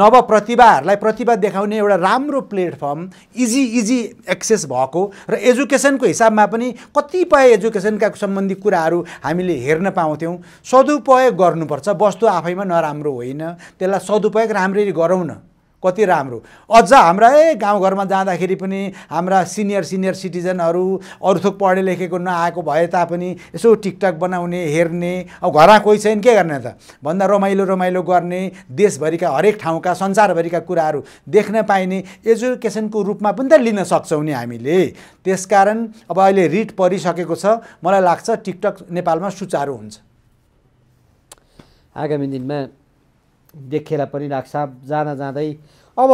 नवप्रतिभाहरूलाई प्रतिभा देखाउने एउटा राम्रो प्लेटफर्म इजी इजी एक्सेस भएको र एजुकेसनको हिसाबमा पनि कतिपय एजुकेसनका सम्बन्धी कुराहरू हामीले हेर्न पाउँथ्यौँ सदुपयोग गर्नुपर्छ वस्तु आफैमा नराम्रो होइन त्यसलाई सदुपयोग राम्ररी गरौँ न कति राम्रो अझ हाम्रा ए गाउँघरमा जाँदाखेरि पनि हाम्रा सिनियर सिनियर सिटिजनहरू अरू थोक पढे लेखेको नआएको भए तापनि यसो टिकटक बनाउने हेर्ने अब घरमा कोही छैन के गर्ने त भन्दा रमाइलो रमाइलो गर्ने देशभरिका हरेक ठाउँका संसारभरिका कुराहरू देख्न पाइने एजुकेसनको रूपमा पनि त लिन सक्छौँ नि हामीले त्यसकारण अब अहिले रिट परिसकेको छ मलाई लाग्छ टिकटक नेपालमा सुचारु हुन्छ आगामी दिनमा देखेर पनि लाग्छ जाँदा जाँदै अब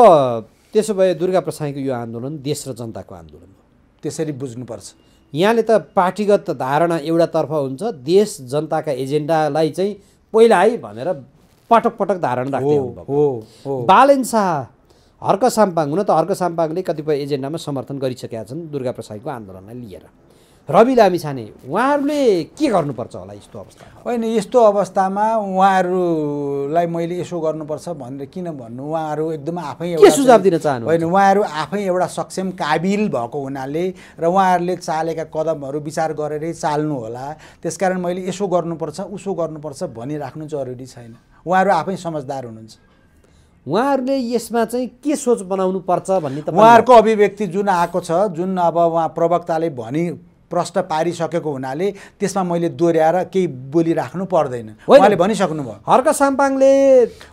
त्यसो भए दुर्गा प्रसाईको यो आन्दोलन देश र जनताको आन्दोलन हो त्यसरी बुझ्नुपर्छ यहाँले त पार्टीगत धारणा एउटातर्फ हुन्छ देश जनताका एजेन्डालाई चाहिँ पहिला है भनेर पटक पटक धारणा राख्ने हो बालेन शाह हर्क साम्पाङ हुन त हर्क साम्पाङले कतिपय एजेन्डामा समर्थन गरिसकेका छन् दुर्गा प्रसाईको आन्दोलनलाई लिएर रवि लामिछाने उहाँहरूले के गर्नुपर्छ होला यस्तो अवस्था होइन यस्तो अवस्थामा उहाँहरूलाई मैले यसो गर्नुपर्छ भनेर किन भन्नु उहाँहरू एकदम आफै के सुझाव दिन चाहनु होइन उहाँहरू आफै एउटा सक्षम काबिल भएको हुनाले र उहाँहरूले चालेका कदमहरू विचार गरेरै चाल्नु होला त्यसकारण मैले यसो गर्नुपर्छ उसो गर्नुपर्छ भनिराख्नु जरुरी छैन उहाँहरू आफै समझदार हुनुहुन्छ उहाँहरूले यसमा चाहिँ के सोच बनाउनु पर्छ भन्ने त उहाँहरूको अभिव्यक्ति जुन आएको छ जुन अब उहाँ प्रवक्ताले भनी प्रश्न पारिसकेको हुनाले त्यसमा मैले दोहोऱ्याएर केही बोलिराख्नु पर्दैन उहाँले भनिसक्नुभयो हर्क साम्पाङले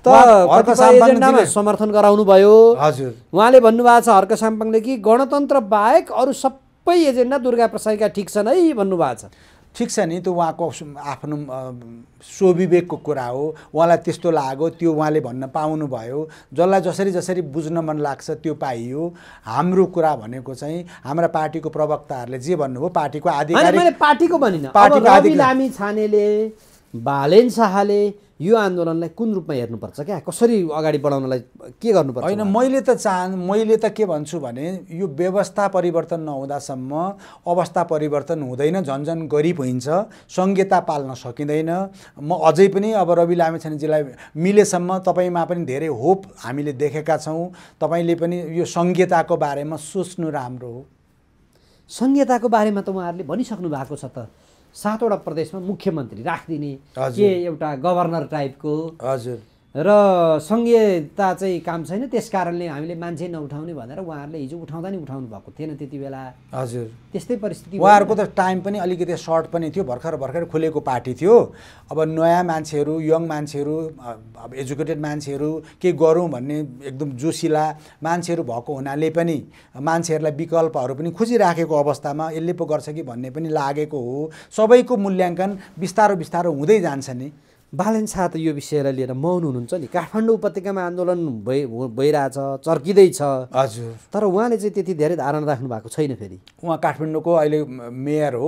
त हर्क समर्थन गराउनु भयो हजुर उहाँले भन्नुभएको छ हर्क साम्पाङले कि गणतन्त्र बाहेक अरू सबै एजेन्डा दुर्गा प्रसाईका ठिक छन् है भन्नुभएको छ ठिक छ नि त्यो उहाँको आफ्नो स्वविवेकको कुरा हो उहाँलाई त्यस्तो लाग्यो त्यो उहाँले भन्न पाउनुभयो जसलाई जसरी जसरी बुझ्न मन लाग्छ त्यो पाइयो हाम्रो कुरा भनेको चाहिँ हाम्रा पार्टीको प्रवक्ताहरूले जे भन्नुभयो पार्टीको आधिकारिक पार्टीको भनिनँ पार्टीको आधिकारिक लामी छानेले बालेन शाहले यो आन्दोलनलाई कुन रूपमा हेर्नुपर्छ क्या कसरी अगाडि बढाउनलाई के गर्नुपर्छ होइन मैले त चाह मैले त के भन्छु भने यो व्यवस्था परिवर्तन नहुँदासम्म अवस्था परिवर्तन हुँदैन झन्झन गरिब हुन्छ सङ्घीयता पाल्न सकिँदैन म अझै पनि अब रवि लामेछानेजीलाई मिलेसम्म तपाईँमा पनि धेरै होप हामीले देखेका छौँ तपाईँले पनि यो सङ्घीयताको बारेमा सोच्नु राम्रो हो सङ्घीयताको बारेमा त उहाँहरूले भनिसक्नु भएको छ त सातवटा प्रदेशमा मुख्यमन्त्री राखिदिने के एउटा गभर्नर टाइपको हजुर र सङ्घीयता चाहिँ काम छैन त्यस कारणले हामीले मान्छे नउठाउने भनेर उहाँहरूले हिजो उठाउँदा नि उठाउनु भएको थिएन त्यति बेला हजुर त्यस्तै परिस्थिति उहाँहरूको त टाइम पनि अलिकति सर्ट पनि थियो भर्खर भर्खर खुलेको पार्टी थियो अब नयाँ मान्छेहरू यङ मान्छेहरू अब एजुकेटेड मान्छेहरू के गरौँ भन्ने एकदम जोसिला मान्छेहरू भएको हुनाले पनि मान्छेहरूलाई विकल्पहरू पनि खोजिराखेको अवस्थामा यसले पो गर्छ कि भन्ने पनि लागेको हो सबैको मूल्याङ्कन बिस्तारो बिस्तारो हुँदै जान्छ नि बालन शाह त यो विषयलाई लिएर मौन हुनुहुन्छ नि काठमाडौँ उपत्यकामा आन्दोलन भइ भइरहेछ चर्किँदैछ हजुर तर उहाँले चाहिँ त्यति धेरै धारणा राख्नु भएको छैन फेरि उहाँ काठमाडौँको अहिले मेयर हो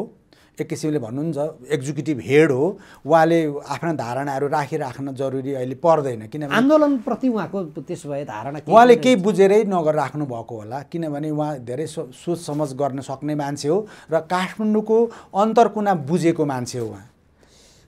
एक किसिमले भन्नुहुन्छ एक्जिक्युटिभ हेड हो उहाँले आफ्ना धारणाहरू राखिराख्न जरुरी अहिले पर्दैन किनभने आन्दोलनप्रति उहाँको त्यसो भए धारणा उहाँले केही बुझेरै नगर राख्नु भएको होला किनभने उहाँ धेरै सोच समझ गर्न सक्ने मान्छे हो र काठमाडौँको अन्तर्कुना बुझेको मान्छे हो उहाँ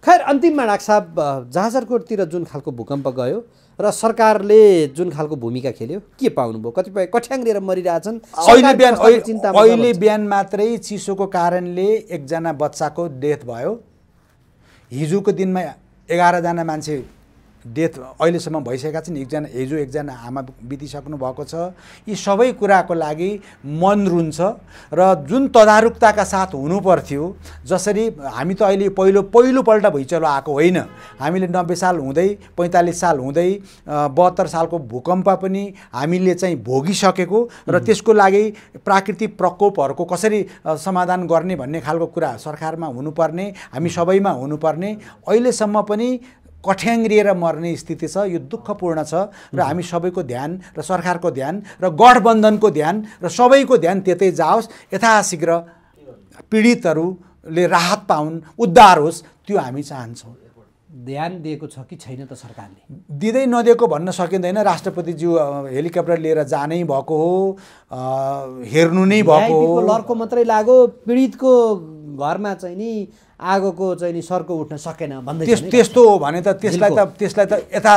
खैर अन्तिममा डाक्टर साहब जहाजरकोटतिर जुन खालको भूकम्प गयो र सरकारले जुन खालको भूमिका खेल्यो के पाउनुभयो कतिपय लिएर मरिरहेछन् अहिले बिहान अहिले बिहान मात्रै चिसोको कारणले एकजना बच्चाको डेथ भयो हिजोको दिनमा एघारजना मान्छे डेथ अहिलेसम्म भइसकेका छन् एकजना हिजो एकजना आमा बितिसक्नु भएको छ यी सबै कुराको लागि मन रुन्छ र जुन तदारुकताका साथ हुनुपर्थ्यो जसरी हामी त अहिले पहिलो पहिलोपल्ट भुइँचलो आएको होइन हामीले नब्बे साल हुँदै पैँतालिस साल हुँदै बहत्तर सालको भूकम्प पनि हामीले चाहिँ भोगिसकेको र त्यसको लागि प्राकृतिक प्रकोपहरूको कसरी समाधान गर्ने भन्ने खालको कुरा सरकारमा हुनुपर्ने हामी सबैमा हुनुपर्ने अहिलेसम्म पनि कठ्याङ्ग्रिएर मर्ने स्थिति छ यो दुःखपूर्ण छ र हामी सबैको ध्यान र सरकारको ध्यान र गठबन्धनको ध्यान र सबैको ध्यान त्यतै जाओस् यथाशीघ्र पीडितहरूले राहत पाउन् उद्धार होस् त्यो हामी चाहन्छौँ ध्यान दिएको छ कि छैन त सरकारले दिँदै नदिएको भन्न सकिँदैन राष्ट्रपतिज्यू हेलिकप्टर लिएर जानै भएको हो हेर्नु नै भएको हो लर्को मात्रै लाग्यो पीडितको घरमा चाहिँ नि आगोको चाहिँ नि सर्को उठ्न सकेन भन्दै त्यस त्यस्तो हो भने त त्यसलाई त त्यसलाई त यता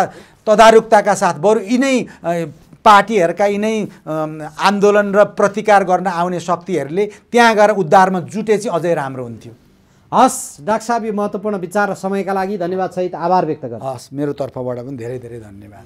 तदारुकताका साथ बरु यिनै पार्टीहरूका यिनै आन्दोलन र प्रतिकार गर्न आउने शक्तिहरूले त्यहाँ गएर उद्धारमा जुटे चाहिँ अझै राम्रो हुन्थ्यो हस् डाक्टर साहब यो महत्त्वपूर्ण विचार र समयका लागि धन्यवाद सहित आभार व्यक्त गर्छु हस् मेरो तर्फबाट पनि धेरै धेरै धन्यवाद